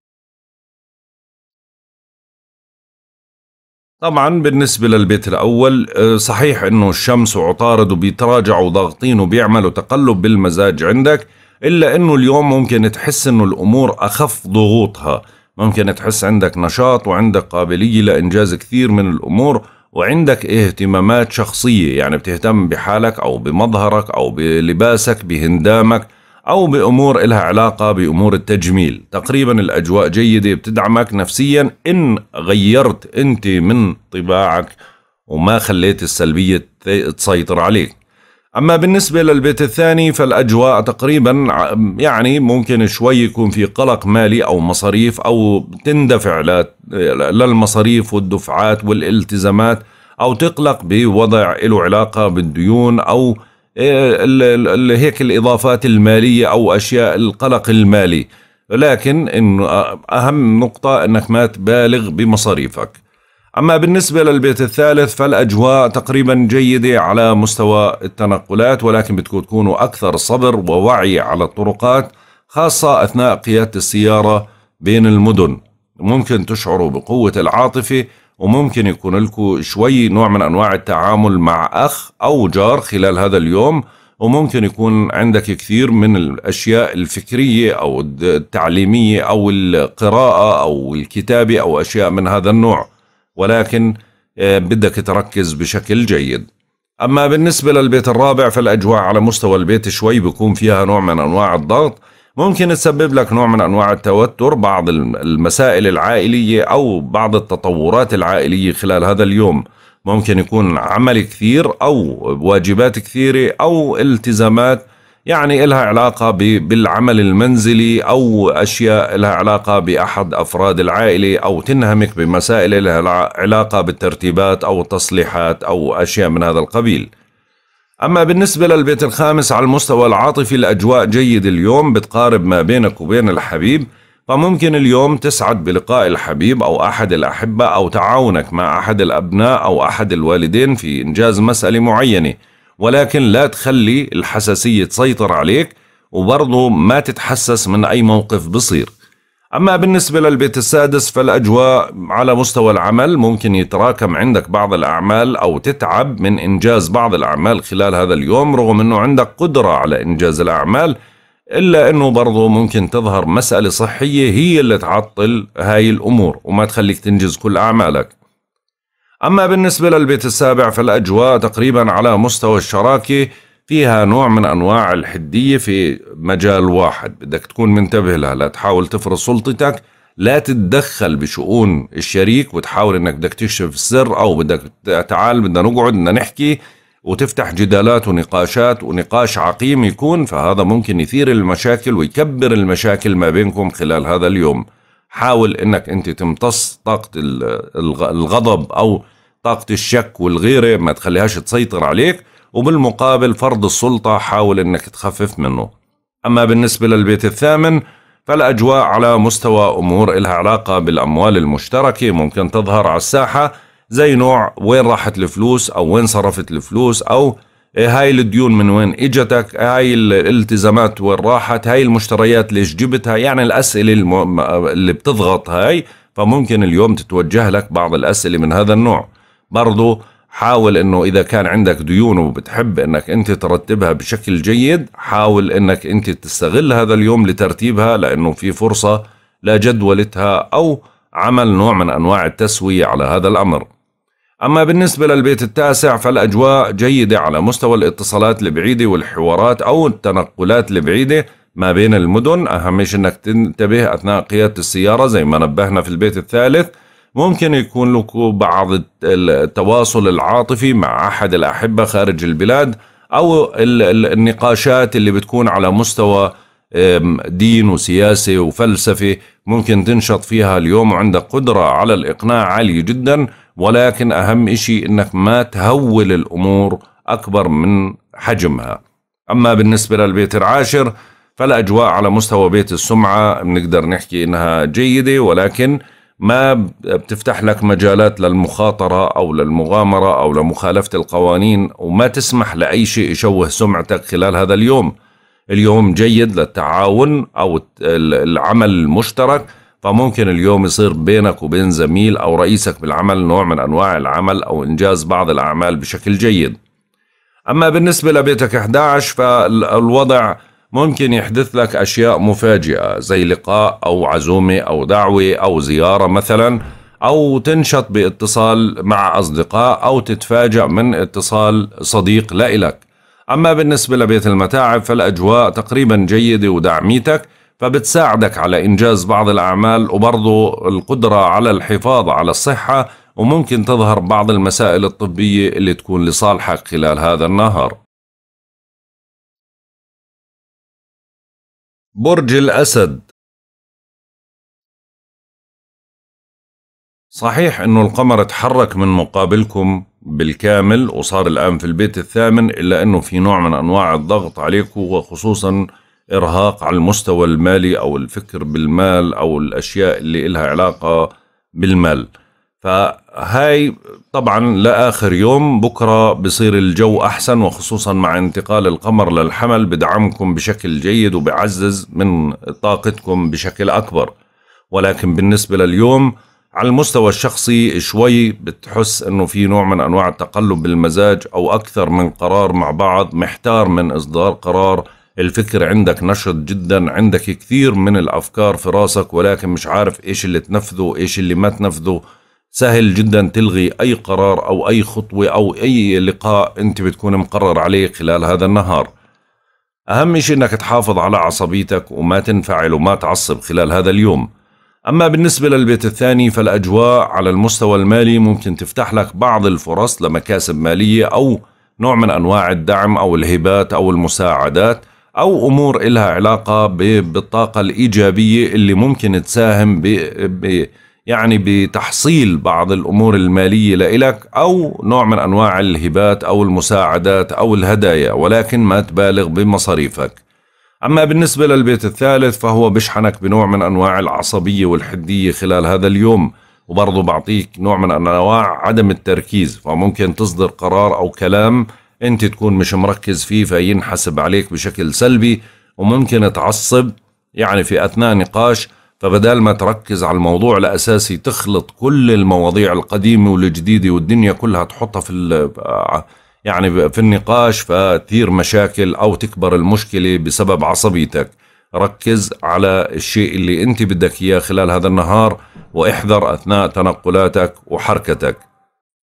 طبعا بالنسبة للبيت الأول آه، صحيح أنه الشمس وعطارد وبيتراجعوا وضغطين وبيعملوا تقلب بالمزاج عندك الا انه اليوم ممكن تحس انه الامور اخف ضغوطها ممكن تحس عندك نشاط وعندك قابليه لانجاز كثير من الامور وعندك اهتمامات شخصيه يعني بتهتم بحالك او بمظهرك او بلباسك بهندامك أو بأمور إلها علاقة بأمور التجميل تقريبا الأجواء جيدة بتدعمك نفسيا إن غيرت أنت من طباعك وما خليت السلبية تسيطر عليك أما بالنسبة للبيت الثاني فالأجواء تقريبا يعني ممكن شوي يكون في قلق مالي أو مصاريف أو تندفع للمصاريف والدفعات والالتزامات أو تقلق بوضع له علاقة بالديون أو آه، هيك الإضافات المالية أو أشياء القلق المالي لكن إنه آه، أهم نقطة أنك ما تبالغ بمصاريفك أما بالنسبة للبيت الثالث فالأجواء تقريبا جيدة على مستوى التنقلات ولكن بدكم تكونوا أكثر صبر ووعي على الطرقات خاصة أثناء قيادة السيارة بين المدن ممكن تشعروا بقوة العاطفة وممكن يكون لكم شوي نوع من أنواع التعامل مع أخ أو جار خلال هذا اليوم وممكن يكون عندك كثير من الأشياء الفكرية أو التعليمية أو القراءة أو الكتابة أو أشياء من هذا النوع ولكن آه، بدك تركز بشكل جيد أما بالنسبة للبيت الرابع فالأجواء على مستوى البيت شوي بيكون فيها نوع من أنواع الضغط ممكن تسبب لك نوع من أنواع التوتر بعض المسائل العائلية أو بعض التطورات العائلية خلال هذا اليوم ممكن يكون عمل كثير أو واجبات كثيرة أو التزامات يعني إلها علاقة بالعمل المنزلي أو أشياء إلها علاقة بأحد أفراد العائلة أو تنهمك بمسائل إلها علاقة بالترتيبات أو التصليحات أو أشياء من هذا القبيل أما بالنسبة للبيت الخامس على المستوى العاطفي الأجواء جيد اليوم بتقارب ما بينك وبين الحبيب فممكن اليوم تسعد بلقاء الحبيب أو أحد الأحبة أو تعاونك مع أحد الأبناء أو أحد الوالدين في إنجاز مسألة معينة ولكن لا تخلي الحساسية تسيطر عليك وبرضه ما تتحسس من أي موقف بصير أما بالنسبة للبيت السادس فالأجواء على مستوى العمل ممكن يتراكم عندك بعض الأعمال أو تتعب من إنجاز بعض الأعمال خلال هذا اليوم رغم أنه عندك قدرة على إنجاز الأعمال إلا أنه برضه ممكن تظهر مسألة صحية هي اللي تعطل هاي الأمور وما تخليك تنجز كل أعمالك أما بالنسبة للبيت السابع فالأجواء تقريبا على مستوى الشراكة فيها نوع من أنواع الحدية في مجال واحد بدك تكون منتبه لها لا تحاول تفرض سلطتك لا تتدخل بشؤون الشريك وتحاول انك بدك تكشف السر او بدك تعال بدنا نقعد بدنا نحكي وتفتح جدالات ونقاشات ونقاش عقيم يكون فهذا ممكن يثير المشاكل ويكبر المشاكل ما بينكم خلال هذا اليوم حاول انك انت تمتص طاقه الغضب او طاقه الشك والغيره ما تخليهاش تسيطر عليك وبالمقابل فرض السلطه حاول انك تخفف منه اما بالنسبه للبيت الثامن فالاجواء على مستوى امور إلها علاقه بالاموال المشتركه ممكن تظهر على الساحه زي نوع وين راحت الفلوس او وين صرفت الفلوس او إيه، هاي الديون من وين اجتك هاي الالتزامات وين راحت هاي المشتريات ليش جبتها يعني الاسئله اللي بتضغط هاي فممكن اليوم تتوجه لك بعض الاسئله من هذا النوع برضو حاول انه اذا كان عندك ديون وبتحب انك انت ترتبها بشكل جيد حاول انك انت تستغل هذا اليوم لترتيبها لانه في فرصه لجدولتها او عمل نوع من انواع التسويه على هذا الامر أما بالنسبة للبيت التاسع فالأجواء جيدة على مستوى الاتصالات البعيدة والحوارات أو التنقلات البعيدة ما بين المدن أهم شيء أنك تنتبه أثناء قيادة السيارة زي ما نبهنا في البيت الثالث ممكن يكون لك بعض التواصل العاطفي مع أحد الأحبة خارج البلاد أو النقاشات اللي بتكون على مستوى دين وسياسة وفلسفة ممكن تنشط فيها اليوم وعندك قدرة على الإقناع عالية جدا ولكن أهم إشي إنك ما تهول الأمور أكبر من حجمها أما بالنسبة للبيت العاشر فالأجواء على مستوى بيت السمعة بنقدر نحكي إنها جيدة ولكن ما بتفتح لك مجالات للمخاطرة أو للمغامرة أو لمخالفة القوانين وما تسمح لأي شيء يشوه سمعتك خلال هذا اليوم اليوم جيد للتعاون أو العمل المشترك فممكن اليوم يصير بينك وبين زميل أو رئيسك بالعمل نوع من أنواع العمل أو إنجاز بعض الأعمال بشكل جيد أما بالنسبة لبيتك 11 فالوضع ممكن يحدث لك أشياء مفاجئة زي لقاء أو عزومة أو دعوة أو زيارة مثلا أو تنشط باتصال مع أصدقاء أو تتفاجأ من اتصال صديق لإلك أما بالنسبة لبيت المتاعب فالأجواء تقريبا جيدة ودعميتك فبتساعدك على إنجاز بعض الأعمال وبرضه القدرة على الحفاظ على الصحة وممكن تظهر بعض المسائل الطبية اللي تكون لصالحك خلال هذا النهر برج الأسد صحيح انه القمر تحرك من مقابلكم بالكامل وصار الان في البيت الثامن الا انه في نوع من انواع الضغط عليكم وخصوصا إرهاق على المستوى المالي أو الفكر بالمال أو الأشياء اللي لها علاقة بالمال فهاي طبعا لآخر يوم بكرة بصير الجو أحسن وخصوصا مع انتقال القمر للحمل بدعمكم بشكل جيد وبعزز من طاقتكم بشكل أكبر ولكن بالنسبة لليوم على المستوى الشخصي شوي بتحس انه في نوع من انواع التقلب بالمزاج او اكثر من قرار مع بعض محتار من اصدار قرار الفكر عندك نشط جدا عندك كثير من الأفكار في راسك ولكن مش عارف إيش اللي تنفذه إيش اللي ما تنفذه سهل جدا تلغي أي قرار أو أي خطوة أو أي لقاء أنت بتكون مقرر عليه خلال هذا النهار أهم شيء أنك تحافظ على عصبيتك وما تنفعل وما تعصب خلال هذا اليوم أما بالنسبة للبيت الثاني فالأجواء على المستوى المالي ممكن تفتح لك بعض الفرص لمكاسب مالية أو نوع من أنواع الدعم أو الهبات أو المساعدات أو أمور إلها علاقة بالطاقة الإيجابية اللي ممكن تساهم ب يعني بتحصيل بعض الأمور المالية لإلك أو نوع من أنواع الهبات أو المساعدات أو الهدايا ولكن ما تبالغ بمصاريفك أما بالنسبة للبيت الثالث فهو بشحنك بنوع من أنواع العصبية والحدية خلال هذا اليوم وبرضه بعطيك نوع من أنواع عدم التركيز فممكن تصدر قرار أو كلام انت تكون مش مركز فيه فينحسب عليك بشكل سلبي وممكن تعصب يعني في اثناء نقاش فبدال ما تركز على الموضوع الاساسي تخلط كل المواضيع القديمه والجديده والدنيا كلها تحطها في يعني في النقاش فتثير مشاكل او تكبر المشكله بسبب عصبيتك ركز على الشيء اللي انت بدك اياه خلال هذا النهار واحذر اثناء تنقلاتك وحركتك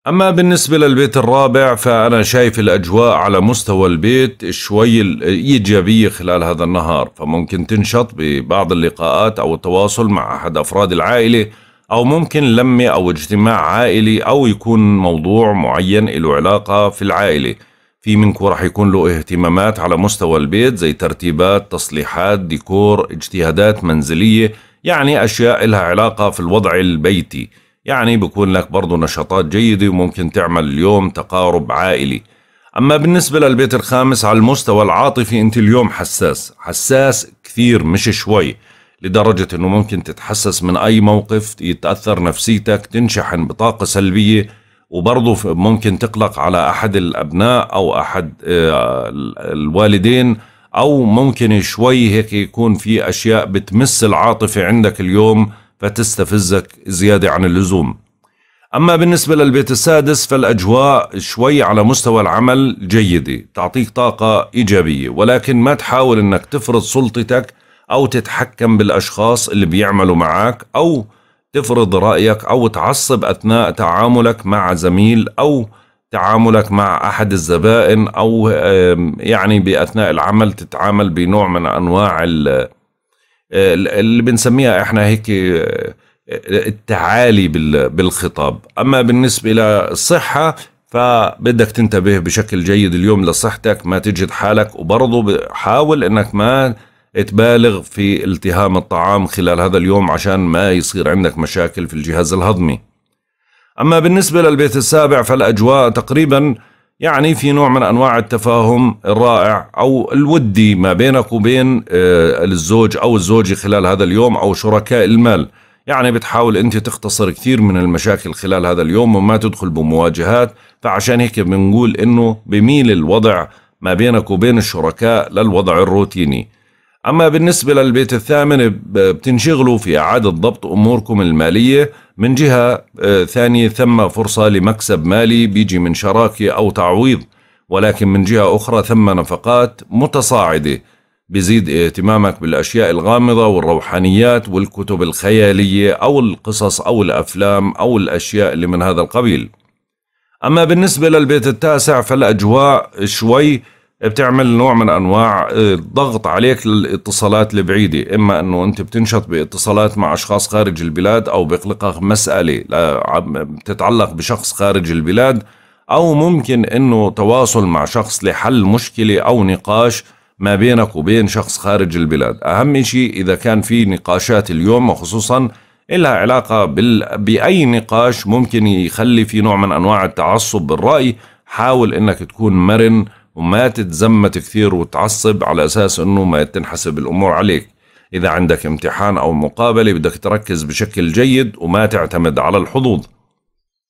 أما بالنسبة للبيت الرابع فأنا شايف الأجواء على مستوى البيت شوي إيجابية خلال هذا النهار فممكن تنشط ببعض اللقاءات أو التواصل مع أحد أفراد العائلة أو ممكن لمة أو اجتماع عائلي أو يكون موضوع معين له علاقة في العائلة في منكم رح يكون له اهتمامات على مستوى البيت زي ترتيبات تصليحات ديكور اجتهادات منزلية يعني أشياء لها علاقة في الوضع البيتي يعني بكون لك برضو نشاطات جيدة وممكن تعمل اليوم تقارب عائلي أما بالنسبة للبيت الخامس على المستوى العاطفي أنت اليوم حساس حساس كثير مش شوي لدرجة أنه ممكن تتحسس من أي موقف يتأثر نفسيتك تنشحن بطاقة سلبية وبرضه ممكن تقلق على أحد الأبناء أو أحد آه، الوالدين أو ممكن شوي هيك يكون في أشياء بتمس العاطفة عندك اليوم فتستفزك زيادة عن اللزوم أما بالنسبة للبيت السادس فالأجواء شوي على مستوى العمل جيدة تعطيك طاقة إيجابية ولكن ما تحاول أنك تفرض سلطتك أو تتحكم بالأشخاص اللي بيعملوا معك أو تفرض رأيك أو تعصب أثناء تعاملك مع زميل أو تعاملك مع أحد الزبائن أو يعني بأثناء العمل تتعامل بنوع من أنواع اللي بنسميها احنا هيك التعالي بالخطاب اما بالنسبه للصحه فبدك تنتبه بشكل جيد اليوم لصحتك ما تجد حالك وبرضه حاول انك ما تبالغ في التهام الطعام خلال هذا اليوم عشان ما يصير عندك مشاكل في الجهاز الهضمي اما بالنسبه للبيت السابع فالاجواء تقريبا يعني في نوع من انواع التفاهم الرائع او الودي ما بينك وبين آه، الزوج او الزوجه خلال هذا اليوم او شركاء المال يعني بتحاول انت تختصر كثير من المشاكل خلال هذا اليوم وما تدخل بمواجهات فعشان هيك بنقول انه بميل الوضع ما بينك وبين الشركاء للوضع الروتيني اما بالنسبه للبيت الثامن بتنشغلوا في اعاده ضبط اموركم الماليه من جهة آه، ثانية ثم فرصة لمكسب مالي بيجي من شراكة أو تعويض ولكن من جهة أخرى ثم نفقات متصاعدة بزيد اهتمامك بالأشياء الغامضة والروحانيات والكتب الخيالية أو القصص أو الأفلام أو الأشياء اللي من هذا القبيل أما بالنسبة للبيت التاسع فالأجواء شوي بتعمل نوع من انواع الضغط آه، عليك للاتصالات البعيده اما انه انت بتنشط باتصالات مع اشخاص خارج البلاد او بيقلقك مساله بتتعلق بشخص خارج البلاد او ممكن انه تواصل مع شخص لحل مشكله او نقاش ما بينك وبين شخص خارج البلاد اهم شيء اذا كان في نقاشات اليوم وخصوصا إلها علاقة بال... بأي نقاش ممكن يخلي في نوع من أنواع التعصب بالرأي حاول أنك تكون مرن وما تتزمت كثير وتعصب على أساس أنه ما تنحسب الأمور عليك إذا عندك امتحان أو مقابلة بدك تركز بشكل جيد وما تعتمد على الحظوظ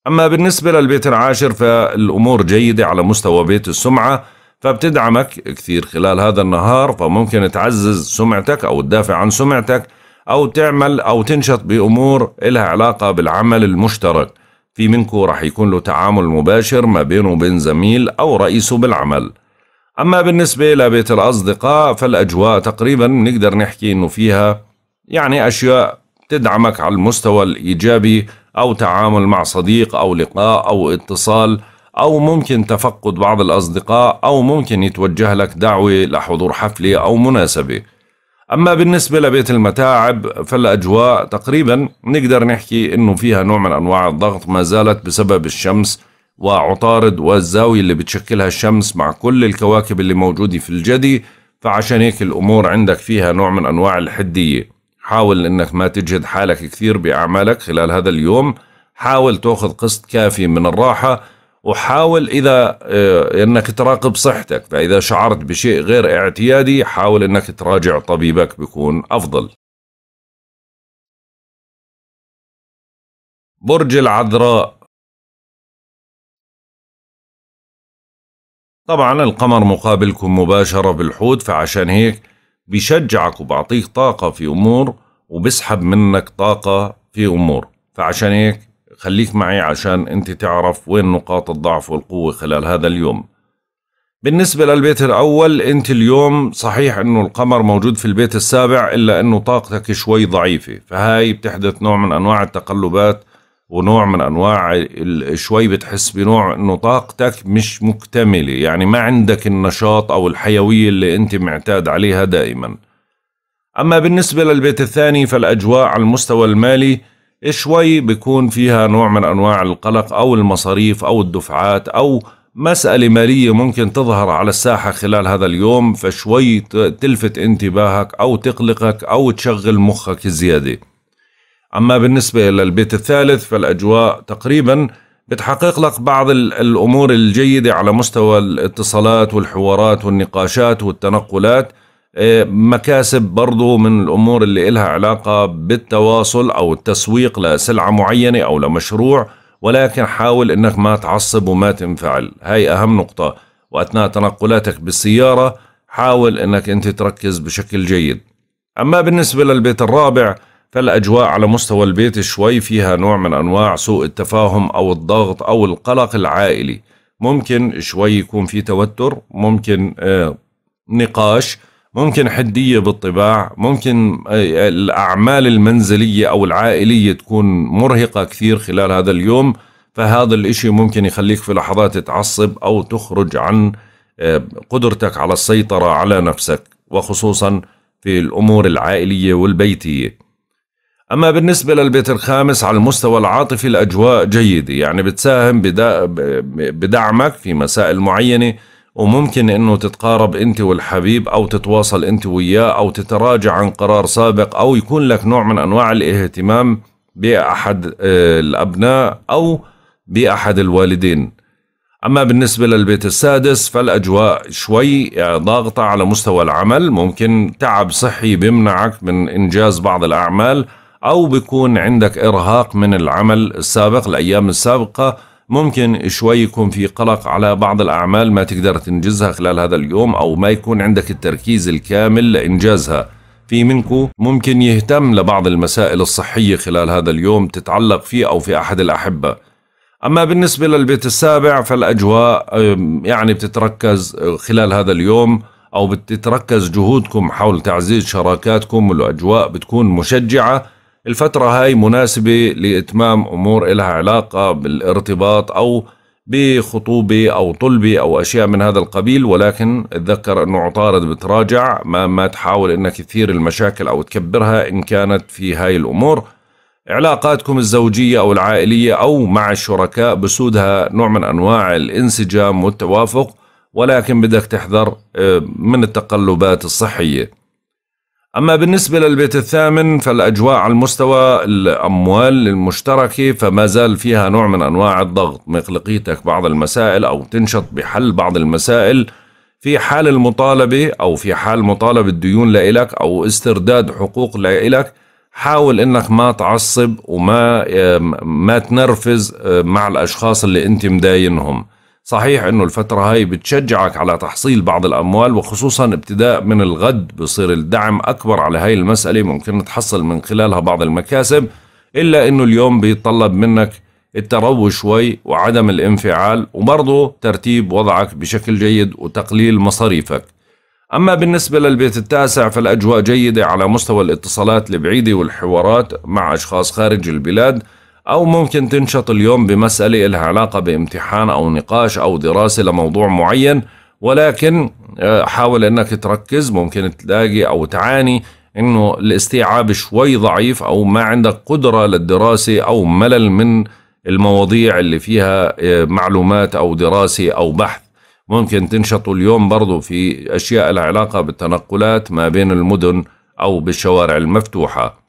أما بالنسبة للبيت العاشر فالأمور جيدة على مستوى بيت السمعة فبتدعمك كثير خلال هذا النهار فممكن تعزز سمعتك أو تدافع عن سمعتك أو تعمل أو تنشط بأمور إلها علاقة بالعمل المشترك في منكم راح يكون له تعامل مباشر ما بينه وبين زميل أو رئيسه بالعمل أما بالنسبة لبيت الأصدقاء فالأجواء تقريبا نقدر نحكي إنه فيها يعني أشياء تدعمك على المستوى الإيجابي أو تعامل مع صديق أو لقاء أو اتصال أو ممكن تفقد بعض الأصدقاء أو ممكن يتوجه لك دعوة لحضور حفلة أو مناسبة أما بالنسبة لبيت المتاعب فالأجواء تقريبا نقدر نحكي أنه فيها نوع من أنواع الضغط ما زالت بسبب الشمس وعطارد والزاوية اللي بتشكلها الشمس مع كل الكواكب اللي موجودة في الجدي فعشان هيك الأمور عندك فيها نوع من أنواع الحدية حاول أنك ما تجهد حالك كثير بأعمالك خلال هذا اليوم حاول تأخذ قسط كافي من الراحة وحاول اذا آه، انك تراقب صحتك فاذا شعرت بشيء غير اعتيادي حاول انك تراجع طبيبك بيكون افضل برج العذراء طبعا القمر مقابلكم مباشرة بالحوت فعشان هيك بشجعك وبعطيك طاقة في أمور وبسحب منك طاقة في أمور فعشان هيك خليك معي عشان أنت تعرف وين نقاط الضعف والقوة خلال هذا اليوم بالنسبة للبيت الأول أنت اليوم صحيح أنه القمر موجود في البيت السابع إلا أنه طاقتك شوي ضعيفة فهاي بتحدث نوع من أنواع التقلبات ونوع من أنواع شوي بتحس بنوع أنه طاقتك مش مكتملة يعني ما عندك النشاط أو الحيوية اللي أنت معتاد عليها دائما أما بالنسبة للبيت الثاني فالأجواء على المستوى المالي شوي بيكون فيها نوع من أنواع القلق أو المصاريف أو الدفعات أو مسألة مالية ممكن تظهر على الساحة خلال هذا اليوم فشوي تلفت انتباهك أو تقلقك أو تشغل مخك زيادة أما بالنسبة للبيت الثالث فالأجواء تقريبا بتحقق لك بعض الأمور الجيدة على مستوى الاتصالات والحوارات والنقاشات والتنقلات إيه، مكاسب برضو من الأمور اللي إلها علاقة بالتواصل أو التسويق لسلعة معينة أو لمشروع ولكن حاول أنك ما تعصب وما تنفعل هاي أهم نقطة وأثناء تنقلاتك بالسيارة حاول أنك أنت تركز بشكل جيد أما بالنسبة للبيت الرابع فالأجواء على مستوى البيت شوي فيها نوع من أنواع سوء التفاهم أو الضغط أو القلق العائلي ممكن شوي يكون في توتر ممكن آه، نقاش ممكن حدية بالطباع ممكن الأعمال المنزلية أو العائلية تكون مرهقة كثير خلال هذا اليوم فهذا الإشي ممكن يخليك في لحظات تعصب أو تخرج عن آه، قدرتك على السيطرة على نفسك وخصوصا في الأمور العائلية والبيتية أما بالنسبة للبيت الخامس على المستوى العاطفي الأجواء جيدة يعني بتساهم بدعمك في مسائل معينة وممكن انه تتقارب انت والحبيب او تتواصل انت وياه او تتراجع عن قرار سابق او يكون لك نوع من انواع الاهتمام باحد آه، الابناء او باحد الوالدين اما بالنسبه للبيت السادس فالاجواء شوي آه، ضاغطه على مستوى العمل ممكن تعب صحي بيمنعك من انجاز بعض الاعمال او بيكون عندك ارهاق من العمل السابق الايام السابقه ممكن شوي يكون في قلق على بعض الأعمال ما تقدر تنجزها خلال هذا اليوم أو ما يكون عندك التركيز الكامل لإنجازها في منكو ممكن يهتم لبعض المسائل الصحية خلال هذا اليوم تتعلق فيه أو في أحد الأحبة أما بالنسبة للبيت السابع فالأجواء يعني بتتركز خلال هذا اليوم أو بتتركز جهودكم حول تعزيز شراكاتكم والأجواء بتكون مشجعة الفترة هاي مناسبة لإتمام أمور إلها علاقة بالارتباط أو بخطوبة أو طلبة أو أشياء من هذا القبيل ولكن اتذكر أنه عطارد بتراجع ما, ما تحاول أنك تثير المشاكل أو تكبرها إن كانت في هاي الأمور علاقاتكم الزوجية أو العائلية أو مع الشركاء بسودها نوع من أنواع الانسجام والتوافق ولكن بدك تحذر آه، من التقلبات الصحية أما بالنسبة للبيت الثامن فالأجواء على المستوى الأموال المشتركة فما زال فيها نوع من أنواع الضغط مقلقيتك بعض المسائل أو تنشط بحل بعض المسائل في حال المطالبة أو في حال مطالبة ديون لإلك أو استرداد حقوق لإلك حاول انك ما تعصب وما آه، ما تنرفز آه، مع الاشخاص اللي انت مداينهم صحيح انه الفترة هاي بتشجعك على تحصيل بعض الاموال وخصوصا ابتداء من الغد بصير الدعم اكبر على هاي المسألة ممكن تحصل من خلالها بعض المكاسب الا انه اليوم بيتطلب منك التروي شوي وعدم الانفعال وبرضه ترتيب وضعك بشكل جيد وتقليل مصاريفك أما بالنسبة للبيت التاسع فالأجواء جيدة على مستوى الاتصالات البعيدة والحوارات مع أشخاص خارج البلاد أو ممكن تنشط اليوم بمسألة إلها علاقة بامتحان أو نقاش أو دراسة لموضوع معين ولكن آه، حاول أنك تركز ممكن تلاقي أو تعاني أنه الاستيعاب شوي ضعيف أو ما عندك قدرة للدراسة أو ملل من المواضيع اللي فيها آه، معلومات أو دراسة أو بحث ممكن تنشطوا اليوم برضو في أشياء العلاقة علاقة بالتنقلات ما بين المدن أو بالشوارع المفتوحة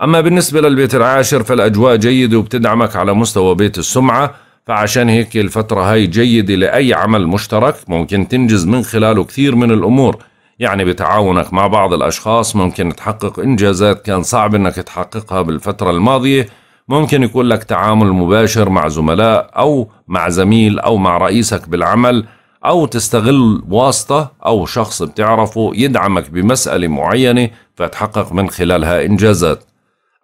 أما بالنسبة للبيت العاشر فالأجواء جيدة وبتدعمك على مستوى بيت السمعة فعشان هيك الفترة هاي جيدة لأي عمل مشترك ممكن تنجز من خلاله كثير من الأمور يعني بتعاونك مع بعض الأشخاص ممكن تحقق إنجازات كان صعب إنك تحققها بالفترة الماضية ممكن يكون لك تعامل مباشر مع زملاء أو مع زميل أو مع رئيسك بالعمل أو تستغل واسطة أو شخص بتعرفه يدعمك بمسألة معينة فتحقق من خلالها إنجازات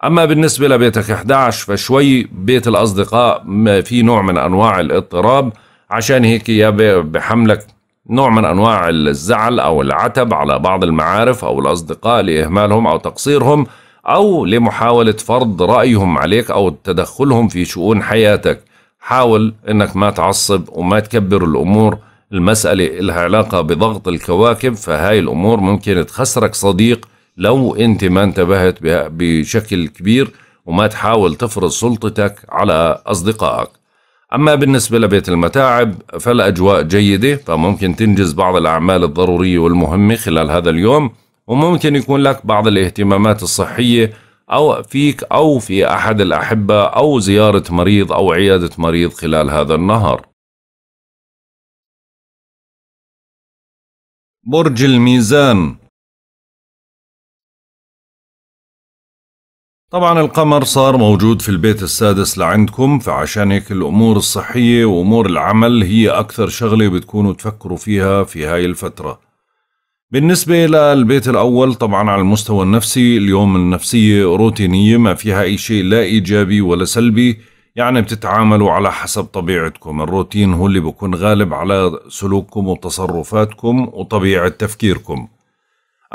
أما بالنسبة لبيتك 11 فشوي بيت الأصدقاء في نوع من أنواع الاضطراب عشان هيك يا بحملك نوع من أنواع الزعل أو العتب على بعض المعارف أو الأصدقاء لإهمالهم أو تقصيرهم أو لمحاولة فرض رأيهم عليك أو تدخلهم في شؤون حياتك حاول أنك ما تعصب وما تكبر الأمور المسألة لها علاقة بضغط الكواكب فهاي الأمور ممكن تخسرك صديق لو انت ما انتبهت بشكل كبير وما تحاول تفرض سلطتك على اصدقائك اما بالنسبه لبيت المتاعب فالاجواء جيده فممكن تنجز بعض الاعمال الضروريه والمهمه خلال هذا اليوم وممكن يكون لك بعض الاهتمامات الصحيه او فيك او في احد الاحبه او زياره مريض او عياده مريض خلال هذا النهار برج الميزان طبعا القمر صار موجود في البيت السادس لعندكم فعشان هيك الأمور الصحية وأمور العمل هي أكثر شغلة بتكونوا تفكروا فيها في هاي الفترة بالنسبة للبيت الأول طبعا على المستوى النفسي اليوم النفسية روتينية ما فيها أي شيء لا إيجابي ولا سلبي يعني بتتعاملوا على حسب طبيعتكم الروتين هو اللي بكون غالب على سلوككم وتصرفاتكم وطبيعة تفكيركم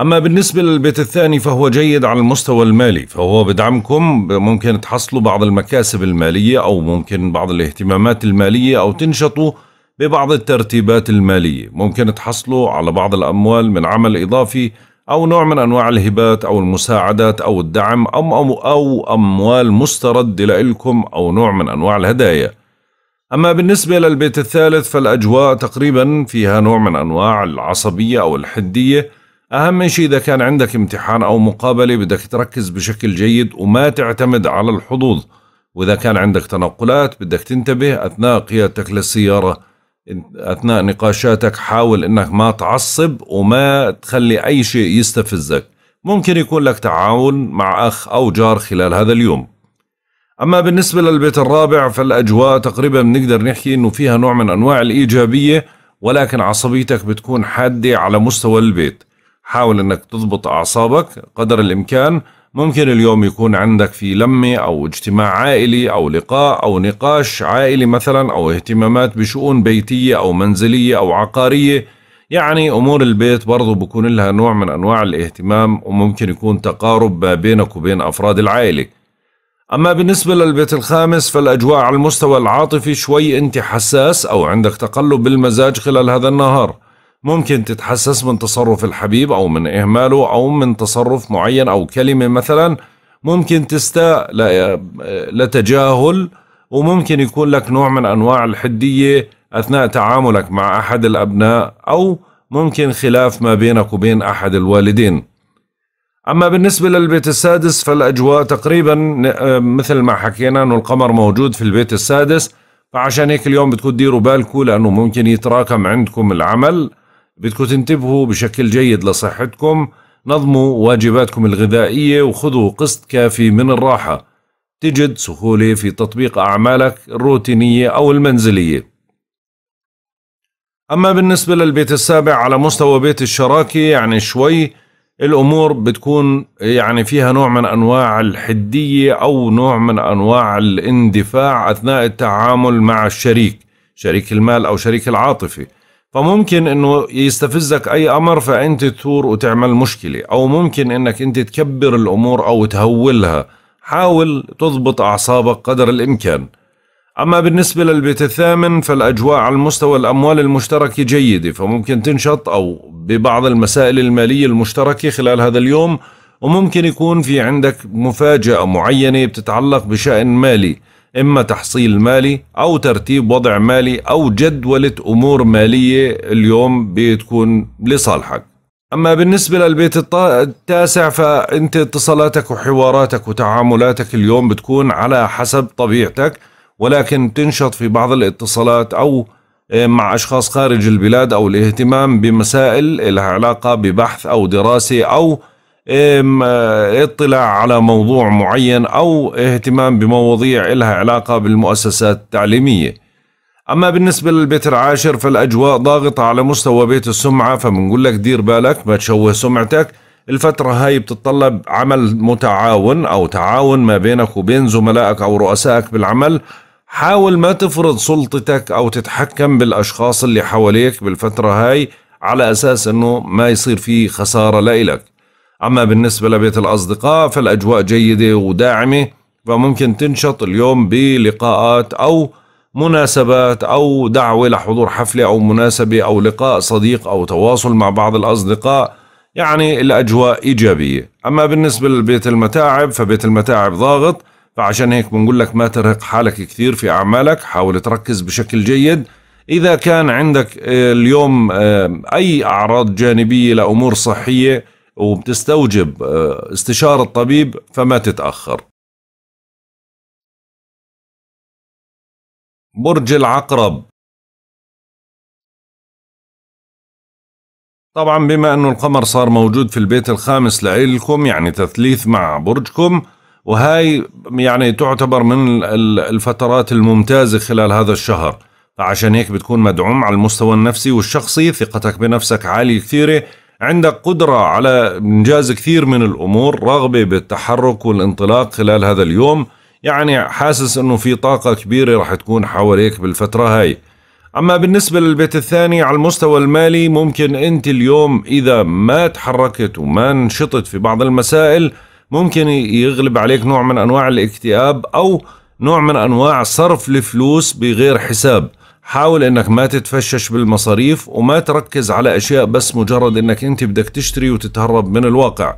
أما بالنسبة للبيت الثاني فهو جيد على المستوى المالي فهو بدعمكم ممكن تحصلوا بعض المكاسب المالية أو ممكن بعض الاهتمامات المالية أو تنشطوا ببعض الترتيبات المالية ممكن تحصلوا على بعض الأموال من عمل إضافي أو نوع من أنواع الهبات أو المساعدات أو الدعم أو, أو, أو أموال مستردة لإلكم أو نوع من أنواع الهدايا أما بالنسبة للبيت الثالث فالأجواء تقريبا فيها نوع من أنواع العصبية أو الحدية أهم شيء إذا كان عندك امتحان أو مقابلة بدك تركز بشكل جيد وما تعتمد على الحظوظ وإذا كان عندك تنقلات بدك تنتبه أثناء قيادتك للسيارة أثناء نقاشاتك حاول أنك ما تعصب وما تخلي أي شيء يستفزك ممكن يكون لك تعاون مع أخ أو جار خلال هذا اليوم أما بالنسبة للبيت الرابع فالأجواء تقريبا بنقدر نحكي أنه فيها نوع من أنواع الإيجابية ولكن عصبيتك بتكون حادة على مستوى البيت حاول انك تضبط اعصابك قدر الامكان ممكن اليوم يكون عندك في لمة أو اجتماع عائلي أو لقاء أو نقاش عائلي مثلا أو اهتمامات بشؤون بيتية أو منزلية أو عقارية يعني أمور البيت برضو بكون لها نوع من أنواع الاهتمام وممكن يكون تقارب ما بينك وبين أفراد العائلة أما بالنسبة للبيت الخامس فالأجواء على المستوى العاطفي شوي أنت حساس أو عندك تقلب بالمزاج خلال هذا النهار ممكن تتحسس من تصرف الحبيب أو من إهماله أو من تصرف معين أو كلمة مثلا ممكن تستاء لتجاهل وممكن يكون لك نوع من أنواع الحدية أثناء تعاملك مع أحد الأبناء أو ممكن خلاف ما بينك وبين أحد الوالدين أما بالنسبة للبيت السادس فالأجواء تقريبا آه، مثل ما حكينا أنه القمر موجود في البيت السادس فعشان هيك اليوم بتكون ديروا بالكم لأنه ممكن يتراكم عندكم العمل بدكم تنتبهوا بشكل جيد لصحتكم نظموا واجباتكم الغذائية وخذوا قسط كافي من الراحة تجد سهولة في تطبيق أعمالك الروتينية أو المنزلية أما بالنسبة للبيت السابع على مستوى بيت الشراكة يعني شوي الأمور بتكون يعني فيها نوع من أنواع الحدية أو نوع من أنواع الاندفاع أثناء التعامل مع الشريك شريك المال أو شريك العاطفي فممكن انه يستفزك اي امر فانت تثور وتعمل مشكله او ممكن انك انت تكبر الامور او تهولها حاول تضبط اعصابك قدر الامكان اما بالنسبه للبيت الثامن فالاجواء على المستوى الاموال المشتركه جيده فممكن تنشط او ببعض المسائل الماليه المشتركه خلال هذا اليوم وممكن يكون في عندك مفاجاه معينه بتتعلق بشان مالي إما تحصيل مالي أو ترتيب وضع مالي أو جدولة أمور مالية اليوم بتكون لصالحك أما بالنسبة للبيت التاسع فأنت اتصالاتك وحواراتك وتعاملاتك اليوم بتكون على حسب طبيعتك ولكن تنشط في بعض الاتصالات أو آه، مع أشخاص خارج البلاد أو الاهتمام بمسائل لها علاقة ببحث أو دراسة أو آه، اطلاع على موضوع معين او اهتمام بمواضيع لها علاقه بالمؤسسات التعليميه. اما بالنسبه للبيت العاشر فالاجواء ضاغطه على مستوى بيت السمعه فبنقول لك دير بالك ما تشوه سمعتك الفترة هاي بتتطلب عمل متعاون أو تعاون ما بينك وبين زملائك أو رؤسائك بالعمل حاول ما تفرض سلطتك أو تتحكم بالأشخاص اللي حواليك بالفترة هاي على أساس أنه ما يصير في خسارة لإلك أما بالنسبة لبيت الأصدقاء فالأجواء جيدة وداعمة فممكن تنشط اليوم بلقاءات أو مناسبات أو دعوة لحضور حفلة أو مناسبة أو لقاء صديق أو تواصل مع بعض الأصدقاء يعني الأجواء إيجابية أما بالنسبة لبيت المتاعب فبيت المتاعب ضاغط فعشان هيك بنقول لك ما ترهق حالك كثير في أعمالك حاول تركز بشكل جيد إذا كان عندك اليوم آه، أي أعراض جانبية لأمور صحية وبتستوجب آه، استشارة طبيب فما تتأخر برج العقرب طبعا بما أنه القمر صار موجود في البيت الخامس لإلكم يعني تثليث مع برجكم وهاي يعني تعتبر من الفترات الممتازة خلال هذا الشهر فعشان هيك بتكون مدعوم على المستوى النفسي والشخصي ثقتك بنفسك عالية كثيرة عندك قدرة على إنجاز كثير من الأمور رغبة بالتحرك والانطلاق خلال هذا اليوم يعني حاسس أنه في طاقة كبيرة رح تكون حواليك بالفترة هاي أما بالنسبة للبيت الثاني على المستوى المالي ممكن أنت اليوم إذا ما تحركت وما نشطت في بعض المسائل ممكن يغلب عليك نوع من أنواع الاكتئاب أو نوع من أنواع صرف الفلوس بغير حساب حاول انك ما تتفشش بالمصاريف وما تركز على اشياء بس مجرد انك انت بدك تشتري وتتهرب من الواقع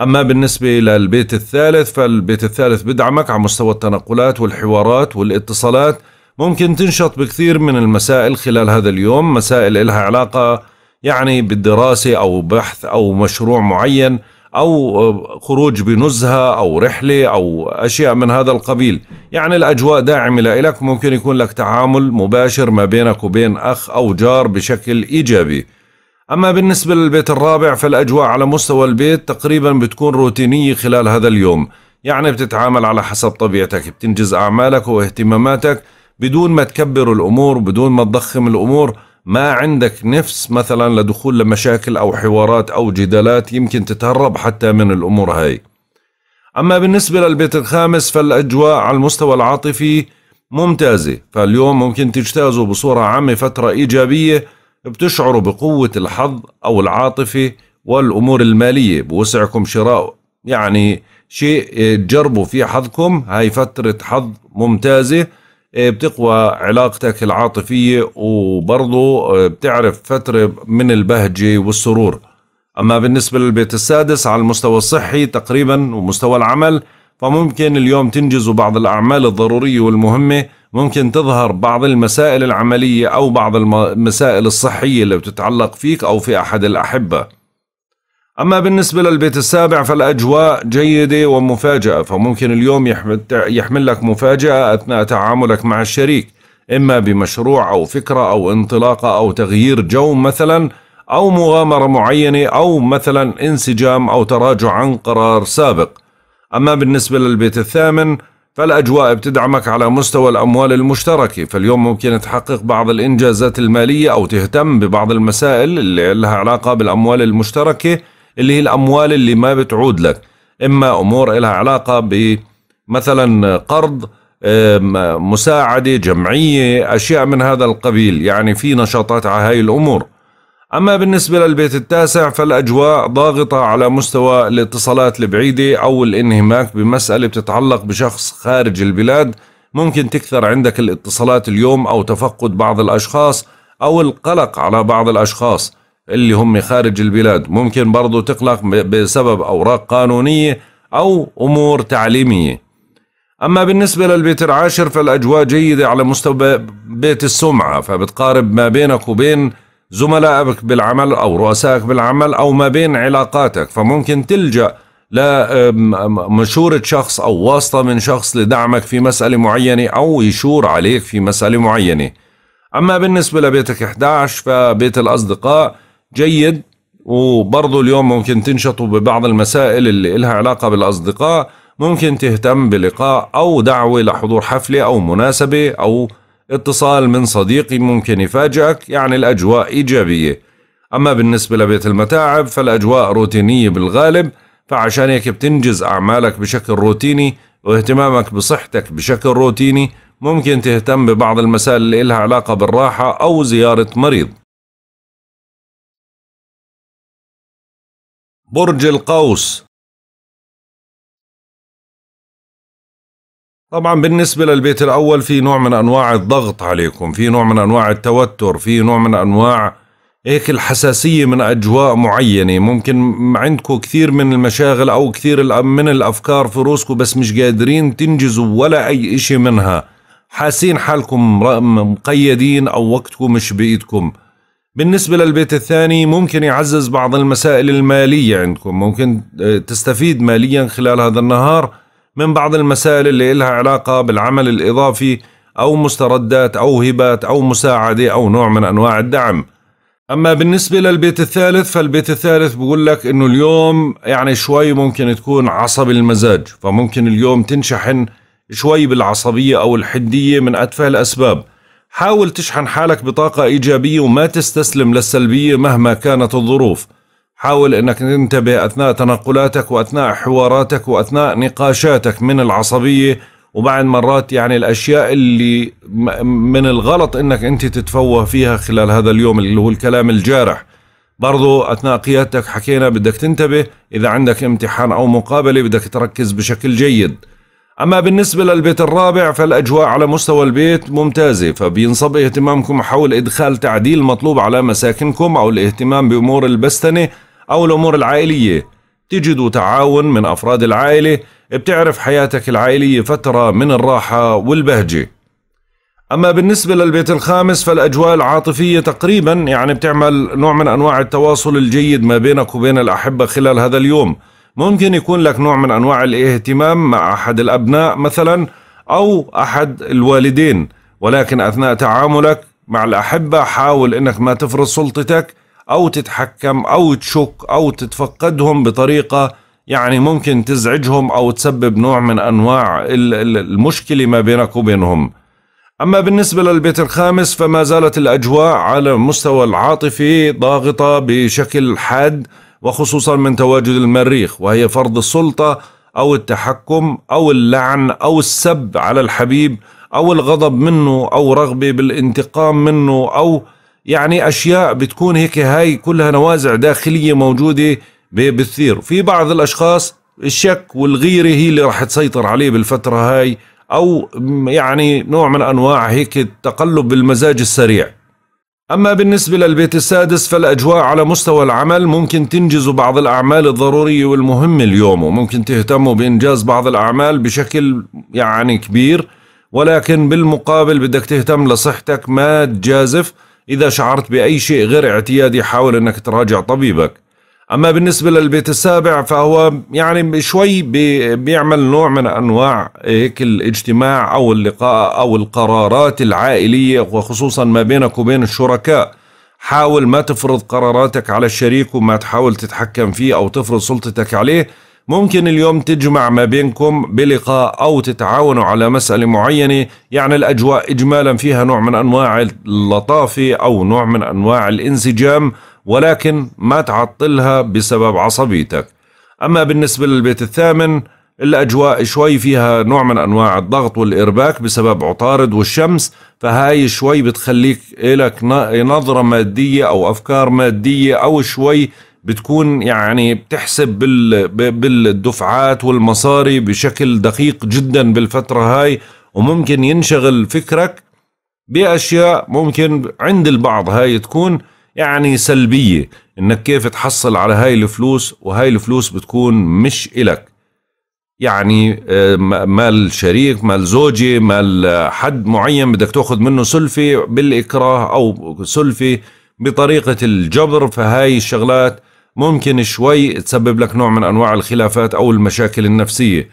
اما بالنسبة للبيت الثالث فالبيت الثالث بدعمك على مستوى التنقلات والحوارات والاتصالات ممكن تنشط بكثير من المسائل خلال هذا اليوم مسائل إلها علاقة يعني بالدراسة أو بحث أو مشروع معين أو خروج بنزهة أو رحلة أو أشياء من هذا القبيل يعني الأجواء داعمة لك ممكن يكون لك تعامل مباشر ما بينك وبين أخ أو جار بشكل إيجابي أما بالنسبة للبيت الرابع فالأجواء على مستوى البيت تقريبا بتكون روتينية خلال هذا اليوم يعني بتتعامل على حسب طبيعتك بتنجز أعمالك واهتماماتك بدون ما تكبر الأمور بدون ما تضخم الأمور ما عندك نفس مثلا لدخول لمشاكل أو حوارات أو جدالات يمكن تتهرب حتى من الأمور هاي أما بالنسبة للبيت الخامس فالأجواء على المستوى العاطفي ممتازة فاليوم ممكن تجتازوا بصورة عامة فترة إيجابية بتشعروا بقوة الحظ أو العاطفة والأمور المالية بوسعكم شراء يعني شيء تجربوا في حظكم هاي فترة حظ ممتازة إيه، بتقوى علاقتك العاطفية وبرضه إيه، بتعرف فترة من البهجة والسرور أما بالنسبة للبيت السادس على المستوى الصحي تقريبا ومستوى العمل فممكن اليوم تنجزوا بعض الأعمال الضرورية والمهمة ممكن تظهر بعض المسائل العملية أو بعض المسائل الصحية اللي بتتعلق فيك أو في أحد الأحبة أما بالنسبة للبيت السابع فالأجواء جيدة ومفاجأة فممكن اليوم يحمل لك مفاجأة أثناء تعاملك مع الشريك إما بمشروع أو فكرة أو انطلاقة أو تغيير جو مثلا أو مغامرة معينة أو مثلا انسجام أو تراجع عن قرار سابق أما بالنسبة للبيت الثامن فالأجواء بتدعمك على مستوى الأموال المشتركة فاليوم ممكن تحقق بعض الإنجازات المالية أو تهتم ببعض المسائل اللي لها علاقة بالأموال المشتركة اللي هي الأموال اللي ما بتعود لك إما أمور لها علاقة بمثلا قرض مساعدة جمعية أشياء من هذا القبيل يعني في نشاطات على هاي الأمور أما بالنسبة للبيت التاسع فالأجواء ضاغطة على مستوى الاتصالات البعيدة أو الانهماك بمسألة بتتعلق بشخص خارج البلاد ممكن تكثر عندك الاتصالات اليوم أو تفقد بعض الأشخاص أو القلق على بعض الأشخاص اللي هم خارج البلاد ممكن برضو تقلق بسبب أوراق قانونية أو أمور تعليمية أما بالنسبة للبيت العاشر فالأجواء جيدة على مستوى بيت السمعة فبتقارب ما بينك وبين زملائك بالعمل أو رؤسائك بالعمل أو ما بين علاقاتك فممكن تلجأ لمشورة شخص أو واسطة من شخص لدعمك في مسألة معينة أو يشور عليك في مسألة معينة أما بالنسبة لبيتك 11 فبيت الأصدقاء جيد وبرضه اليوم ممكن تنشطوا ببعض المسائل اللي إلها علاقة بالأصدقاء ممكن تهتم بلقاء أو دعوة لحضور حفلة أو مناسبة أو اتصال من صديقي ممكن يفاجئك يعني الأجواء إيجابية أما بالنسبة لبيت المتاعب فالأجواء روتينية بالغالب فعشان هيك بتنجز أعمالك بشكل روتيني واهتمامك بصحتك بشكل روتيني ممكن تهتم ببعض المسائل اللي إلها علاقة بالراحة أو زيارة مريض برج القوس طبعا بالنسبة للبيت الأول في نوع من أنواع الضغط عليكم في نوع من أنواع التوتر في نوع من أنواع هيك الحساسية من أجواء معينة ممكن عندكم كثير من المشاغل أو كثير من الأفكار في روسكم بس مش قادرين تنجزوا ولا أي إشي منها حاسين حالكم مقيدين أو وقتكم مش بإيدكم بالنسبة للبيت الثاني ممكن يعزز بعض المسائل المالية عندكم ممكن آه، تستفيد ماليا خلال هذا النهار من بعض المسائل اللي إلها علاقة بالعمل الإضافي أو مستردات أو هبات أو مساعدة أو نوع من أنواع الدعم أما بالنسبة للبيت الثالث فالبيت الثالث بقول لك إنه اليوم يعني شوي ممكن تكون عصبي المزاج فممكن اليوم تنشحن شوي بالعصبية أو الحدية من أتفه الأسباب حاول تشحن حالك بطاقة إيجابية وما تستسلم للسلبية مهما كانت الظروف حاول أنك تنتبه أثناء تنقلاتك وأثناء حواراتك وأثناء نقاشاتك من العصبية وبعد مرات يعني الأشياء اللي من الغلط أنك أنت تتفوه فيها خلال هذا اليوم اللي هو الكلام الجارح برضو أثناء قيادتك حكينا بدك تنتبه إذا عندك امتحان أو مقابلة بدك تركز بشكل جيد أما بالنسبة للبيت الرابع فالأجواء على مستوى البيت ممتازة فبينصب اهتمامكم حول إدخال تعديل مطلوب على مساكنكم أو الاهتمام بأمور البستنة أو الأمور العائلية تجدوا تعاون من أفراد العائلة بتعرف حياتك العائلية فترة من الراحة والبهجة أما بالنسبة للبيت الخامس فالأجواء العاطفية تقريبا يعني بتعمل نوع من أنواع التواصل الجيد ما بينك وبين الأحبة خلال هذا اليوم ممكن يكون لك نوع من أنواع الاهتمام مع أحد الأبناء مثلا أو أحد الوالدين ولكن أثناء تعاملك مع الأحبة حاول أنك ما تفرض سلطتك أو تتحكم أو تشك أو تتفقدهم بطريقة يعني ممكن تزعجهم أو تسبب نوع من أنواع المشكلة ما بينك وبينهم أما بالنسبة للبيت الخامس فما زالت الأجواء على المستوى العاطفي ضاغطة بشكل حاد وخصوصا من تواجد المريخ وهي فرض السلطة أو التحكم أو اللعن أو السب على الحبيب أو الغضب منه أو رغبة بالانتقام منه أو يعني أشياء بتكون هيك هاي كلها نوازع داخلية موجودة بتثير في بعض الأشخاص الشك والغيرة هي اللي راح تسيطر عليه بالفترة هاي أو يعني نوع من أنواع هيك التقلب بالمزاج السريع أما بالنسبة للبيت السادس فالأجواء على مستوى العمل ممكن تنجزوا بعض الأعمال الضرورية والمهمة اليوم وممكن تهتموا بإنجاز بعض الأعمال بشكل يعني كبير ولكن بالمقابل بدك تهتم لصحتك ما تجازف إذا شعرت بأي شيء غير اعتيادي حاول أنك تراجع طبيبك أما بالنسبة للبيت السابع فهو يعني شوي بيعمل نوع من أنواع هيك الاجتماع أو اللقاء أو القرارات العائلية وخصوصا ما بينك وبين الشركاء حاول ما تفرض قراراتك على الشريك وما تحاول تتحكم فيه أو تفرض سلطتك عليه ممكن اليوم تجمع ما بينكم بلقاء أو تتعاونوا على مسألة معينة يعني الأجواء إجمالا فيها نوع من أنواع اللطافة أو نوع من أنواع الانسجام ولكن ما تعطلها بسبب عصبيتك أما بالنسبة للبيت الثامن الأجواء شوي فيها نوع من أنواع الضغط والإرباك بسبب عطارد والشمس فهاي شوي بتخليك إلك نظرة مادية أو أفكار مادية أو شوي بتكون يعني بتحسب بالدفعات والمصاري بشكل دقيق جدا بالفترة هاي وممكن ينشغل فكرك بأشياء ممكن عند البعض هاي تكون يعني سلبية انك كيف تحصل على هاي الفلوس وهاي الفلوس بتكون مش إلك يعني آه، مال شريك مال زوجة مال حد معين بدك تأخذ منه سلفي بالإكراه أو سلفي بطريقة الجبر فهاي الشغلات ممكن شوي تسبب لك نوع من أنواع الخلافات أو المشاكل النفسية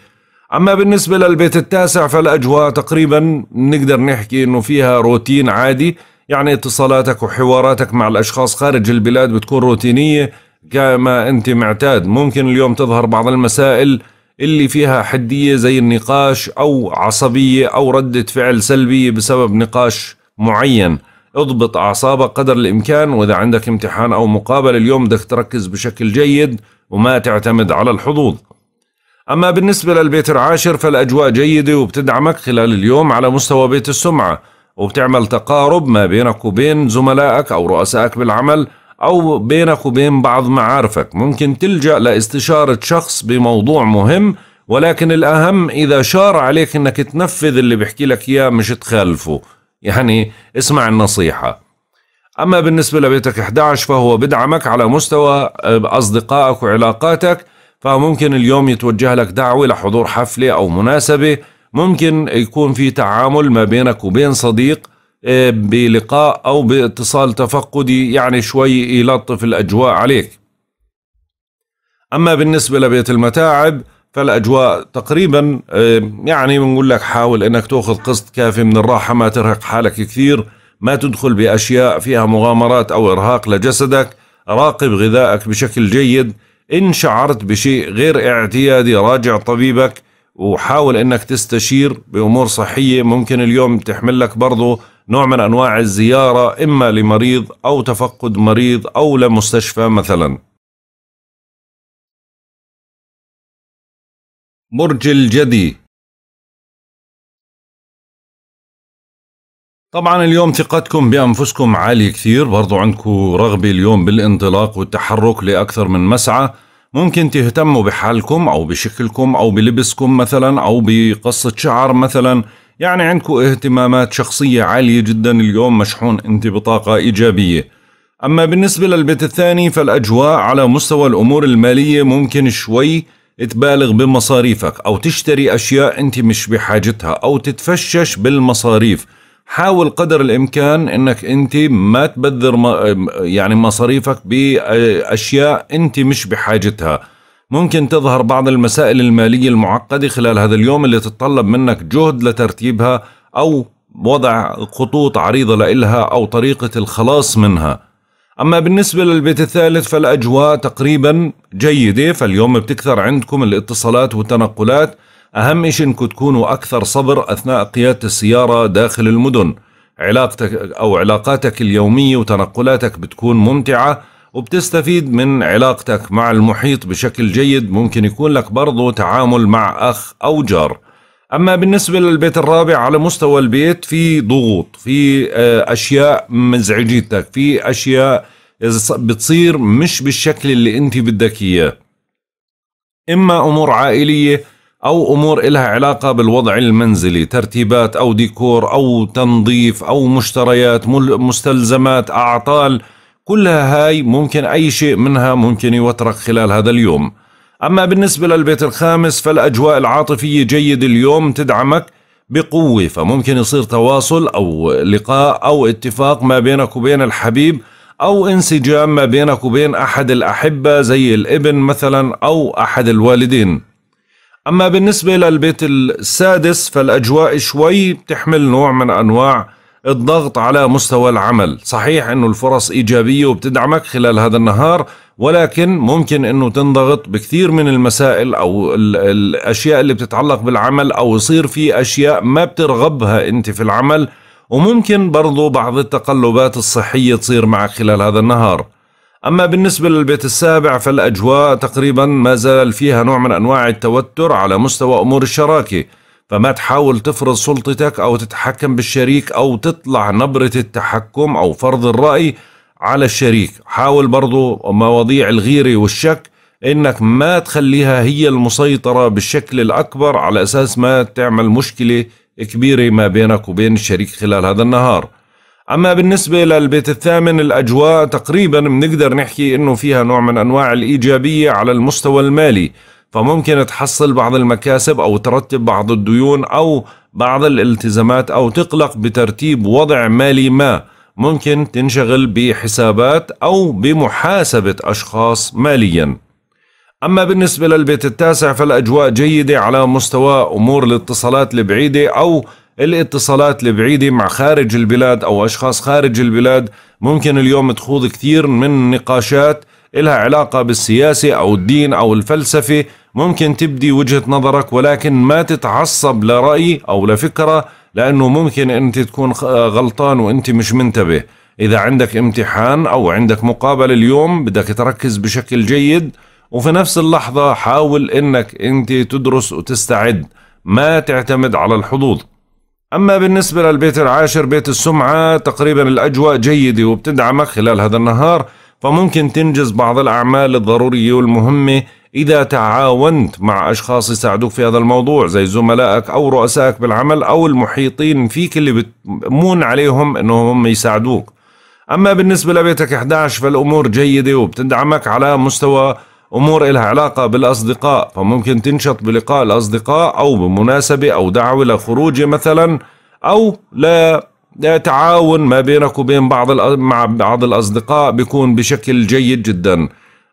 أما بالنسبة للبيت التاسع فالأجواء تقريبا نقدر نحكي أنه فيها روتين عادي يعني اتصالاتك وحواراتك مع الأشخاص خارج البلاد بتكون روتينية كما أنت معتاد ممكن اليوم تظهر بعض المسائل اللي فيها حدية زي النقاش أو عصبية أو ردة فعل سلبية بسبب نقاش معين اضبط أعصابك قدر الإمكان وإذا عندك امتحان أو مقابلة اليوم بدك تركز بشكل جيد وما تعتمد على الحظوظ أما بالنسبة للبيت العاشر فالأجواء جيدة وبتدعمك خلال اليوم على مستوى بيت السمعة وبتعمل تقارب ما بينك وبين زملائك أو رؤسائك بالعمل أو بينك وبين بعض معارفك ممكن تلجأ لاستشارة شخص بموضوع مهم ولكن الأهم إذا شار عليك أنك تنفذ اللي بيحكي لك إياه مش تخالفه يعني اسمع النصيحة أما بالنسبة لبيتك 11 فهو بدعمك على مستوى أصدقائك وعلاقاتك فممكن اليوم يتوجه لك دعوة لحضور حفلة أو مناسبة ممكن يكون في تعامل ما بينك وبين صديق آه، بلقاء أو باتصال تفقدي يعني شوي يلطف الأجواء عليك أما بالنسبة لبيت المتاعب فالأجواء تقريبا آه، يعني بنقول لك حاول أنك تأخذ قسط كافي من الراحة ما ترهق حالك كثير ما تدخل بأشياء فيها مغامرات أو إرهاق لجسدك راقب غذائك بشكل جيد إن شعرت بشيء غير اعتيادي راجع طبيبك وحاول انك تستشير بامور صحيه ممكن اليوم تحمل لك برضه نوع من انواع الزياره اما لمريض او تفقد مريض او لمستشفى مثلا. برج الجدي طبعا اليوم ثقتكم بانفسكم عاليه كثير، برضو عندكم رغبه اليوم بالانطلاق والتحرك لاكثر من مسعى، ممكن تهتموا بحالكم أو بشكلكم أو بلبسكم مثلا أو بقصة شعر مثلا يعني عندكم اهتمامات شخصية عالية جدا اليوم مشحون أنت بطاقة إيجابية أما بالنسبة للبيت الثاني فالأجواء على مستوى الأمور المالية ممكن شوي تبالغ بمصاريفك أو تشتري أشياء أنت مش بحاجتها أو تتفشش بالمصاريف حاول قدر الامكان انك انت ما تبذر يعني مصاريفك باشياء انت مش بحاجتها ممكن تظهر بعض المسائل المالية المعقدة خلال هذا اليوم اللي تتطلب منك جهد لترتيبها أو وضع خطوط عريضة لإلها أو طريقة الخلاص منها أما بالنسبة للبيت الثالث فالأجواء تقريبا جيدة فاليوم بتكثر عندكم الاتصالات والتنقلات أهم شيء أنكم تكونوا أكثر صبر أثناء قيادة السيارة داخل المدن علاقتك أو علاقاتك اليومية وتنقلاتك بتكون ممتعة وبتستفيد من علاقتك مع المحيط بشكل جيد ممكن يكون لك برضو تعامل مع أخ أو جار أما بالنسبة للبيت الرابع على مستوى البيت في ضغوط في آه، أشياء مزعجتك في أشياء بتصير مش بالشكل اللي أنت بدك إياه إما أمور عائلية أو أمور إلها علاقة بالوضع المنزلي ترتيبات أو ديكور أو تنظيف أو مشتريات مستلزمات أعطال كلها هاي ممكن أي شيء منها ممكن يوترك خلال هذا اليوم أما بالنسبة للبيت الخامس فالأجواء العاطفية جيد اليوم تدعمك بقوة فممكن يصير تواصل أو لقاء أو اتفاق ما بينك وبين الحبيب أو انسجام ما بينك وبين أحد الأحبة زي الابن مثلا أو أحد الوالدين أما بالنسبة للبيت السادس فالأجواء شوي بتحمل نوع من أنواع الضغط على مستوى العمل صحيح أنه الفرص إيجابية وبتدعمك خلال هذا النهار ولكن ممكن أنه تنضغط بكثير من المسائل أو الأشياء اللي بتتعلق بالعمل أو يصير في أشياء ما بترغبها أنت في العمل وممكن برضو بعض التقلبات الصحية تصير معك خلال هذا النهار أما بالنسبة للبيت السابع فالأجواء تقريبا ما زال فيها نوع من أنواع التوتر على مستوى أمور الشراكة فما تحاول تفرض سلطتك أو تتحكم بالشريك أو تطلع نبرة التحكم أو فرض الرأي على الشريك حاول برضو مواضيع الغيرة والشك إنك ما تخليها هي المسيطرة بالشكل الأكبر على أساس ما تعمل مشكلة كبيرة ما بينك وبين الشريك خلال هذا النهار اما بالنسبه للبيت الثامن الاجواء تقريبا بنقدر نحكي انه فيها نوع من انواع الايجابيه على المستوى المالي فممكن تحصل بعض المكاسب او ترتب بعض الديون او بعض الالتزامات او تقلق بترتيب وضع مالي ما ممكن تنشغل بحسابات او بمحاسبه اشخاص ماليا أما بالنسبة للبيت التاسع فالأجواء جيدة على مستوى أمور الاتصالات البعيدة أو الاتصالات البعيدة مع خارج البلاد أو أشخاص خارج البلاد ممكن اليوم تخوض كثير من نقاشات إلها علاقة بالسياسة أو الدين أو الفلسفة ممكن تبدي وجهة نظرك ولكن ما تتعصب لرأي أو لفكرة لأنه ممكن أنت تكون غلطان وأنت مش منتبه إذا عندك امتحان أو عندك مقابلة اليوم بدك تركز بشكل جيد وفي نفس اللحظة حاول أنك أنت تدرس وتستعد ما تعتمد على الحظوظ أما بالنسبة للبيت العاشر بيت السمعة تقريبا الأجواء جيدة وبتدعمك خلال هذا النهار فممكن تنجز بعض الأعمال الضرورية والمهمة إذا تعاونت مع أشخاص يساعدوك في هذا الموضوع زي زملائك أو رؤسائك بالعمل أو المحيطين فيك اللي بتمون عليهم أنهم يساعدوك أما بالنسبة لبيتك 11 فالأمور جيدة وبتدعمك على مستوى أمور إلها علاقة بالأصدقاء فممكن تنشط بلقاء الأصدقاء أو بمناسبة أو دعوة لخروج مثلا أو لتعاون ما بينك وبين بعض مع بعض الأصدقاء بيكون بشكل جيد جدا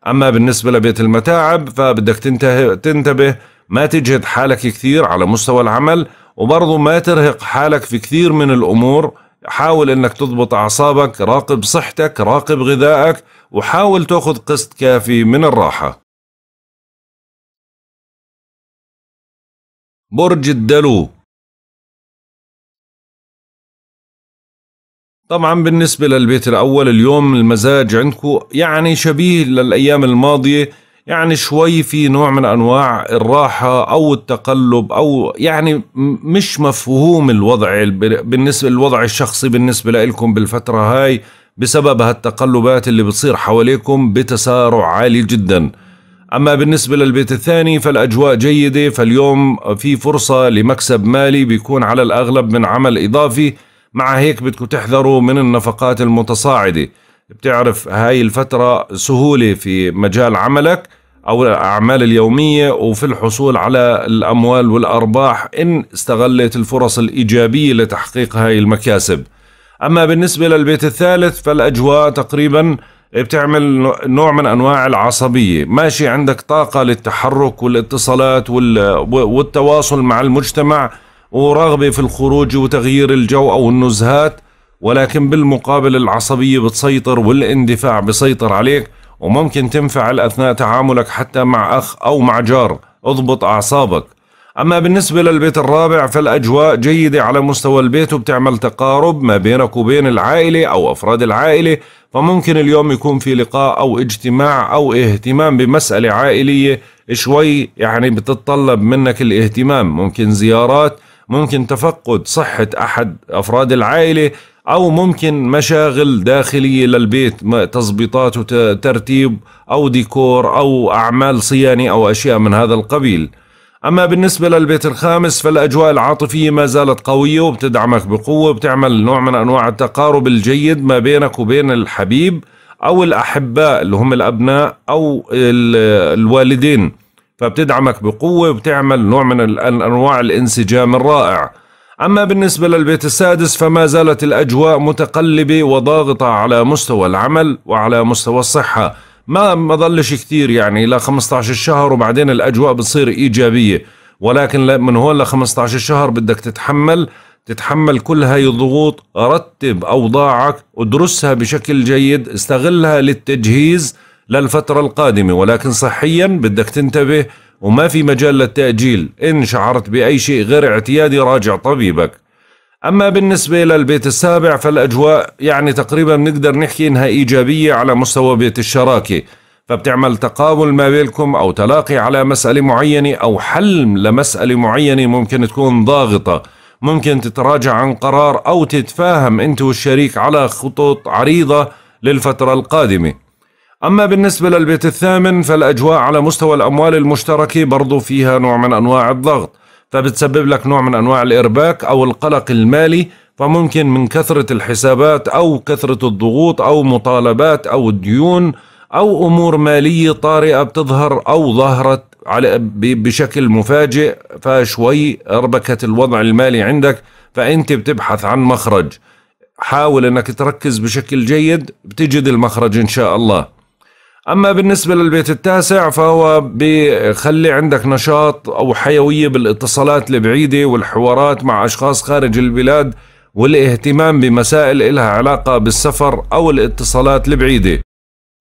أما بالنسبة لبيت المتاعب فبدك تنتهي تنتبه ما تجهد حالك كثير على مستوى العمل وبرضه ما ترهق حالك في كثير من الأمور حاول انك تضبط اعصابك راقب صحتك راقب غذائك وحاول تاخذ قسط كافي من الراحة برج الدلو طبعا بالنسبة للبيت الأول اليوم المزاج عندكم يعني شبيه للأيام الماضية يعني شوي في نوع من أنواع الراحة أو التقلب أو يعني مش مفهوم الوضع بالنسبة للوضع الشخصي بالنسبة لكم بالفترة هاي بسبب هالتقلبات اللي بتصير حواليكم بتسارع عالي جدا أما بالنسبة للبيت الثاني فالأجواء جيدة فاليوم في فرصة لمكسب مالي بيكون على الأغلب من عمل إضافي مع هيك بدكم تحذروا من النفقات المتصاعدة بتعرف هاي الفترة سهولة في مجال عملك أو الأعمال اليومية وفي الحصول على الأموال والأرباح إن استغلت الفرص الإيجابية لتحقيق هاي المكاسب أما بالنسبة للبيت الثالث فالأجواء تقريبا بتعمل نوع من أنواع العصبية ماشي عندك طاقة للتحرك والاتصالات والتواصل مع المجتمع ورغبة في الخروج وتغيير الجو أو النزهات ولكن بالمقابل العصبية بتسيطر والاندفاع بسيطر عليك وممكن تنفعل أثناء تعاملك حتى مع أخ أو مع جار اضبط أعصابك أما بالنسبة للبيت الرابع فالأجواء جيدة على مستوى البيت وبتعمل تقارب ما بينك وبين العائلة أو أفراد العائلة فممكن اليوم يكون في لقاء أو اجتماع أو اهتمام بمسألة عائلية شوي يعني بتتطلب منك الاهتمام ممكن زيارات ممكن تفقد صحة أحد أفراد العائلة أو ممكن مشاغل داخلية للبيت تظبيطات وترتيب أو ديكور أو أعمال صيانة أو أشياء من هذا القبيل أما بالنسبة للبيت الخامس فالأجواء العاطفية ما زالت قوية وبتدعمك بقوة بتعمل نوع من أنواع التقارب الجيد ما بينك وبين الحبيب أو الأحباء اللي هم الأبناء أو الوالدين فبتدعمك بقوة وبتعمل نوع من أنواع الانسجام الرائع أما بالنسبة للبيت السادس فما زالت الأجواء متقلبة وضاغطة على مستوى العمل وعلى مستوى الصحة ما ما ضلش كثير يعني ل 15 شهر وبعدين الاجواء بتصير ايجابيه ولكن من هون ل 15 شهر بدك تتحمل تتحمل كل هاي الضغوط رتب اوضاعك ادرسها بشكل جيد استغلها للتجهيز للفترة القادمة ولكن صحيا بدك تنتبه وما في مجال للتأجيل إن شعرت بأي شيء غير اعتيادي راجع طبيبك أما بالنسبة للبيت السابع فالأجواء يعني تقريبا بنقدر نحكي إنها إيجابية على مستوى بيت الشراكة فبتعمل تقابل ما بينكم أو تلاقي على مسألة معينة أو حل لمسألة معينة ممكن تكون ضاغطة ممكن تتراجع عن قرار أو تتفاهم أنت والشريك على خطوط عريضة للفترة القادمة أما بالنسبة للبيت الثامن فالأجواء على مستوى الأموال المشتركة برضو فيها نوع من أنواع الضغط فبتسبب لك نوع من انواع الارباك او القلق المالي فممكن من كثره الحسابات او كثره الضغوط او مطالبات او الديون او امور ماليه طارئه بتظهر او ظهرت على بشكل مفاجئ فشوي اربكت الوضع المالي عندك فانت بتبحث عن مخرج حاول انك تركز بشكل جيد بتجد المخرج ان شاء الله اما بالنسبه للبيت التاسع فهو بخلي عندك نشاط او حيويه بالاتصالات البعيده والحوارات مع اشخاص خارج البلاد والاهتمام بمسائل إلها علاقة بالسفر أو الاتصالات البعيدة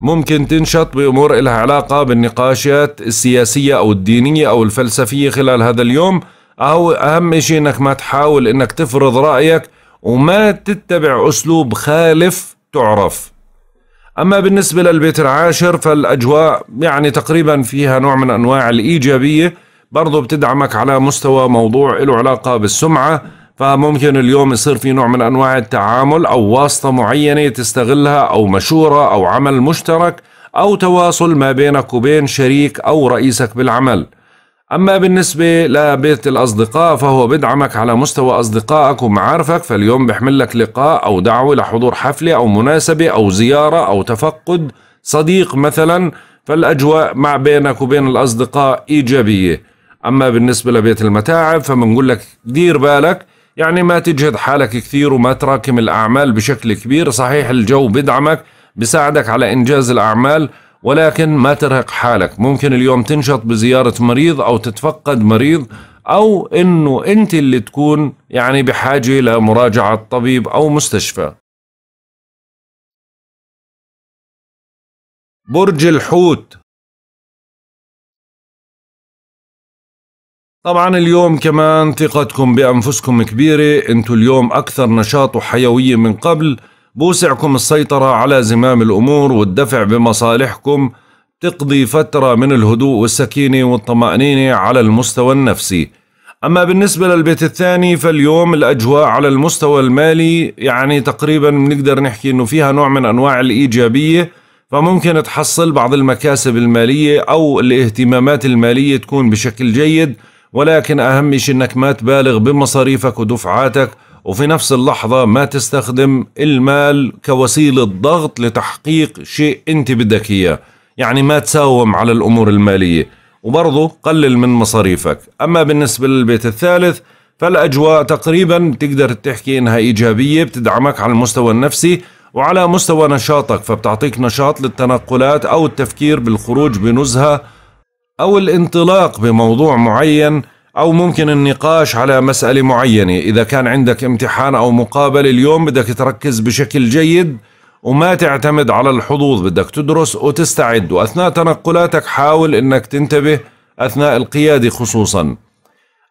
ممكن تنشط بأمور إلها علاقة بالنقاشات السياسية أو الدينية أو الفلسفية خلال هذا اليوم أو أهم شيء أنك ما تحاول أنك تفرض رأيك وما تتبع أسلوب خالف تعرف أما بالنسبة للبيت العاشر فالأجواء يعني تقريبا فيها نوع من أنواع الإيجابية برضو بتدعمك على مستوى موضوع له علاقة بالسمعة فممكن اليوم يصير في نوع من أنواع التعامل أو واسطة معينة تستغلها أو مشورة أو عمل مشترك أو تواصل ما بينك وبين شريك أو رئيسك بالعمل أما بالنسبة لبيت الأصدقاء فهو بدعمك على مستوى أصدقائك ومعارفك فاليوم بحمل لك لقاء أو دعوة لحضور حفلة أو مناسبة أو زيارة أو تفقد صديق مثلا فالأجواء مع بينك وبين الأصدقاء إيجابية أما بالنسبة لبيت المتاعب فبنقول لك دير بالك يعني ما تجهد حالك كثير وما تراكم الأعمال بشكل كبير صحيح الجو بدعمك بساعدك على إنجاز الأعمال ولكن ما ترهق حالك ممكن اليوم تنشط بزيارة مريض أو تتفقد مريض أو أنه أنت اللي تكون يعني بحاجة لمراجعة طبيب أو مستشفى برج الحوت طبعا اليوم كمان ثقتكم بأنفسكم كبيرة انتوا اليوم أكثر نشاط وحيوية من قبل بوسعكم السيطرة على زمام الأمور والدفع بمصالحكم تقضي فترة من الهدوء والسكينة والطمأنينة على المستوى النفسي أما بالنسبة للبيت الثاني فاليوم الأجواء على المستوى المالي يعني تقريبا بنقدر نحكي أنه فيها نوع من أنواع الإيجابية فممكن تحصل بعض المكاسب المالية أو الاهتمامات المالية تكون بشكل جيد ولكن أهم شيء أنك ما تبالغ بمصاريفك ودفعاتك وفي نفس اللحظة ما تستخدم المال كوسيلة ضغط لتحقيق شيء أنت بدك إياه يعني ما تساوم على الأمور المالية وبرضه قلل من مصاريفك أما بالنسبة للبيت الثالث فالأجواء تقريبا بتقدر تحكي إنها إيجابية بتدعمك على المستوى النفسي وعلى مستوى نشاطك فبتعطيك نشاط للتنقلات أو التفكير بالخروج بنزهة أو الانطلاق بموضوع معين أو ممكن النقاش على مسألة معينة إذا كان عندك امتحان أو مقابلة اليوم بدك تركز بشكل جيد وما تعتمد على الحظوظ بدك تدرس وتستعد وأثناء تنقلاتك حاول أنك تنتبه أثناء القيادة خصوصا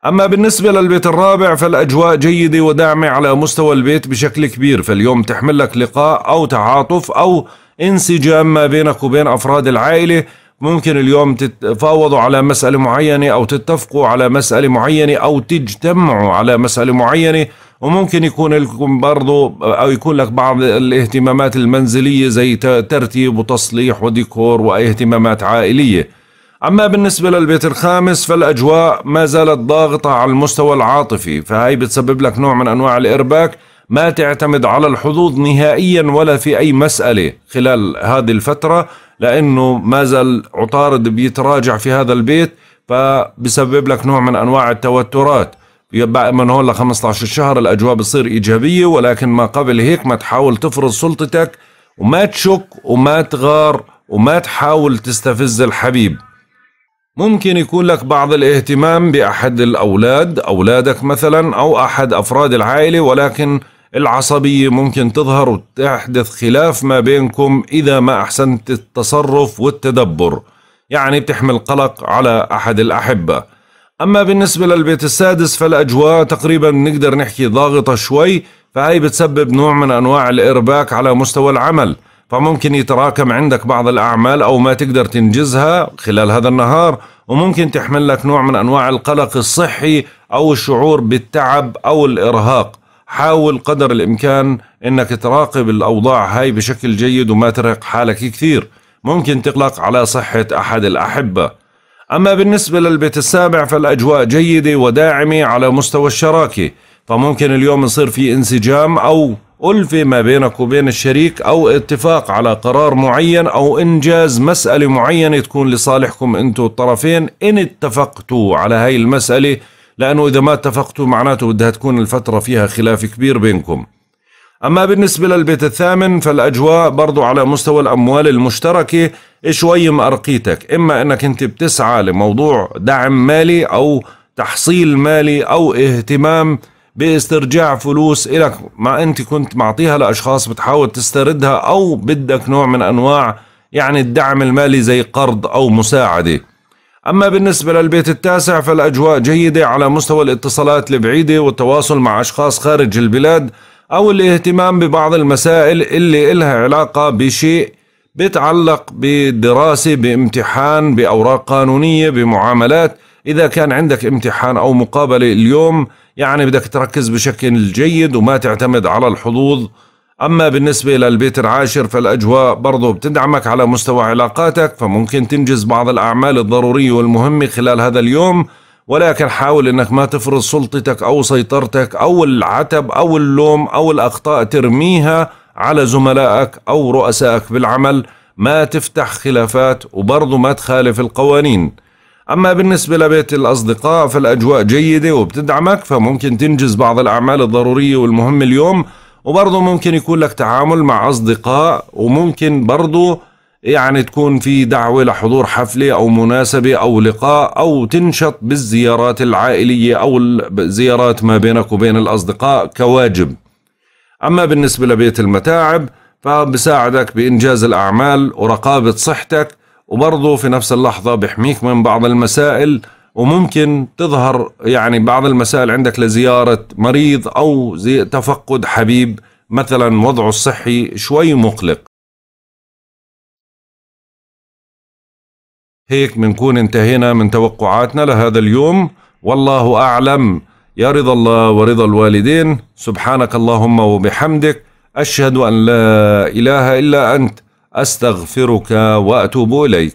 أما بالنسبة للبيت الرابع فالأجواء جيدة وداعمة على مستوى البيت بشكل كبير فاليوم تحمل لك لقاء أو تعاطف أو انسجام ما بينك وبين أفراد العائلة ممكن اليوم تتفاوضوا على مسألة معينة أو تتفقوا على مسألة معينة أو تجتمعوا على مسألة معينة وممكن يكون لكم برضو أو يكون لك بعض الاهتمامات المنزلية زي ترتيب وتصليح وديكور واهتمامات عائلية أما بالنسبة للبيت الخامس فالأجواء ما زالت ضاغطة على المستوى العاطفي فهي بتسبب لك نوع من أنواع الإرباك ما تعتمد على الحظوظ نهائيا ولا في أي مسألة خلال هذه الفترة لأنه ما زال عطارد بيتراجع في هذا البيت فبسبب لك نوع من أنواع التوترات من هون ل 15 شهر الأجواء بتصير إيجابية ولكن ما قبل هيك ما تحاول تفرض سلطتك وما تشك وما تغار وما تحاول تستفز الحبيب ممكن يكون لك بعض الاهتمام بأحد الأولاد أولادك مثلا أو أحد أفراد العائلة ولكن العصبية ممكن تظهر وتحدث خلاف ما بينكم إذا ما أحسنت التصرف والتدبر يعني بتحمل قلق على أحد الأحبة أما بالنسبة للبيت السادس فالأجواء تقريبا نقدر نحكي ضاغطة شوي فهي بتسبب نوع من أنواع الإرباك على مستوى العمل فممكن يتراكم عندك بعض الأعمال أو ما تقدر تنجزها خلال هذا النهار وممكن تحمل لك نوع من أنواع القلق الصحي أو الشعور بالتعب أو الإرهاق حاول قدر الإمكان أنك تراقب الأوضاع هاي بشكل جيد وما ترهق حالك كثير ممكن تقلق على صحة أحد الأحبة أما بالنسبة للبيت السابع فالأجواء جيدة وداعمة على مستوى الشراكة فممكن اليوم يصير في انسجام أو ألفة ما بينك وبين الشريك أو اتفاق على قرار معين أو إنجاز مسألة معينة تكون لصالحكم أنتو الطرفين إن اتفقتوا على هاي المسألة لأنه إذا ما اتفقتوا معناته بدها تكون الفترة فيها خلاف كبير بينكم أما بالنسبة للبيت الثامن فالأجواء برضو على مستوى الأموال المشتركة شوي مأرقيتك إما أنك أنت بتسعى لموضوع دعم مالي أو تحصيل مالي أو اهتمام باسترجاع فلوس إلك ما أنت كنت معطيها لأشخاص بتحاول تستردها أو بدك نوع من أنواع يعني الدعم المالي زي قرض أو مساعدة أما بالنسبة للبيت التاسع فالأجواء جيدة على مستوى الاتصالات البعيدة والتواصل مع أشخاص خارج البلاد أو الاهتمام ببعض المسائل اللي إلها علاقة بشيء بتعلق بدراسة بامتحان بأوراق قانونية بمعاملات إذا كان عندك امتحان أو مقابلة اليوم يعني بدك تركز بشكل جيد وما تعتمد على الحظوظ أما بالنسبة للبيت العاشر فالأجواء برضه بتدعمك على مستوى علاقاتك فممكن تنجز بعض الأعمال الضرورية والمهمة خلال هذا اليوم ولكن حاول أنك ما تفرض سلطتك أو سيطرتك أو العتب أو اللوم أو الأخطاء ترميها على زملائك أو رؤسائك بالعمل ما تفتح خلافات وبرضه ما تخالف القوانين أما بالنسبة لبيت الأصدقاء فالأجواء جيدة وبتدعمك فممكن تنجز بعض الأعمال الضرورية والمهمة اليوم وبرضه ممكن يكون لك تعامل مع أصدقاء وممكن برضه يعني تكون في دعوة لحضور حفلة أو مناسبة أو لقاء أو تنشط بالزيارات العائلية أو الزيارات ما بينك وبين الأصدقاء كواجب أما بالنسبة لبيت المتاعب فبساعدك بإنجاز الأعمال ورقابة صحتك وبرضه في نفس اللحظة بحميك من بعض المسائل وممكن تظهر يعني بعض المسائل عندك لزيارة مريض أو زي تفقد حبيب مثلا وضعه الصحي شوي مقلق هيك بنكون انتهينا من توقعاتنا لهذا اليوم والله أعلم يا رضا الله ورضا الوالدين سبحانك اللهم وبحمدك أشهد أن لا إله إلا أنت أستغفرك وأتوب إليك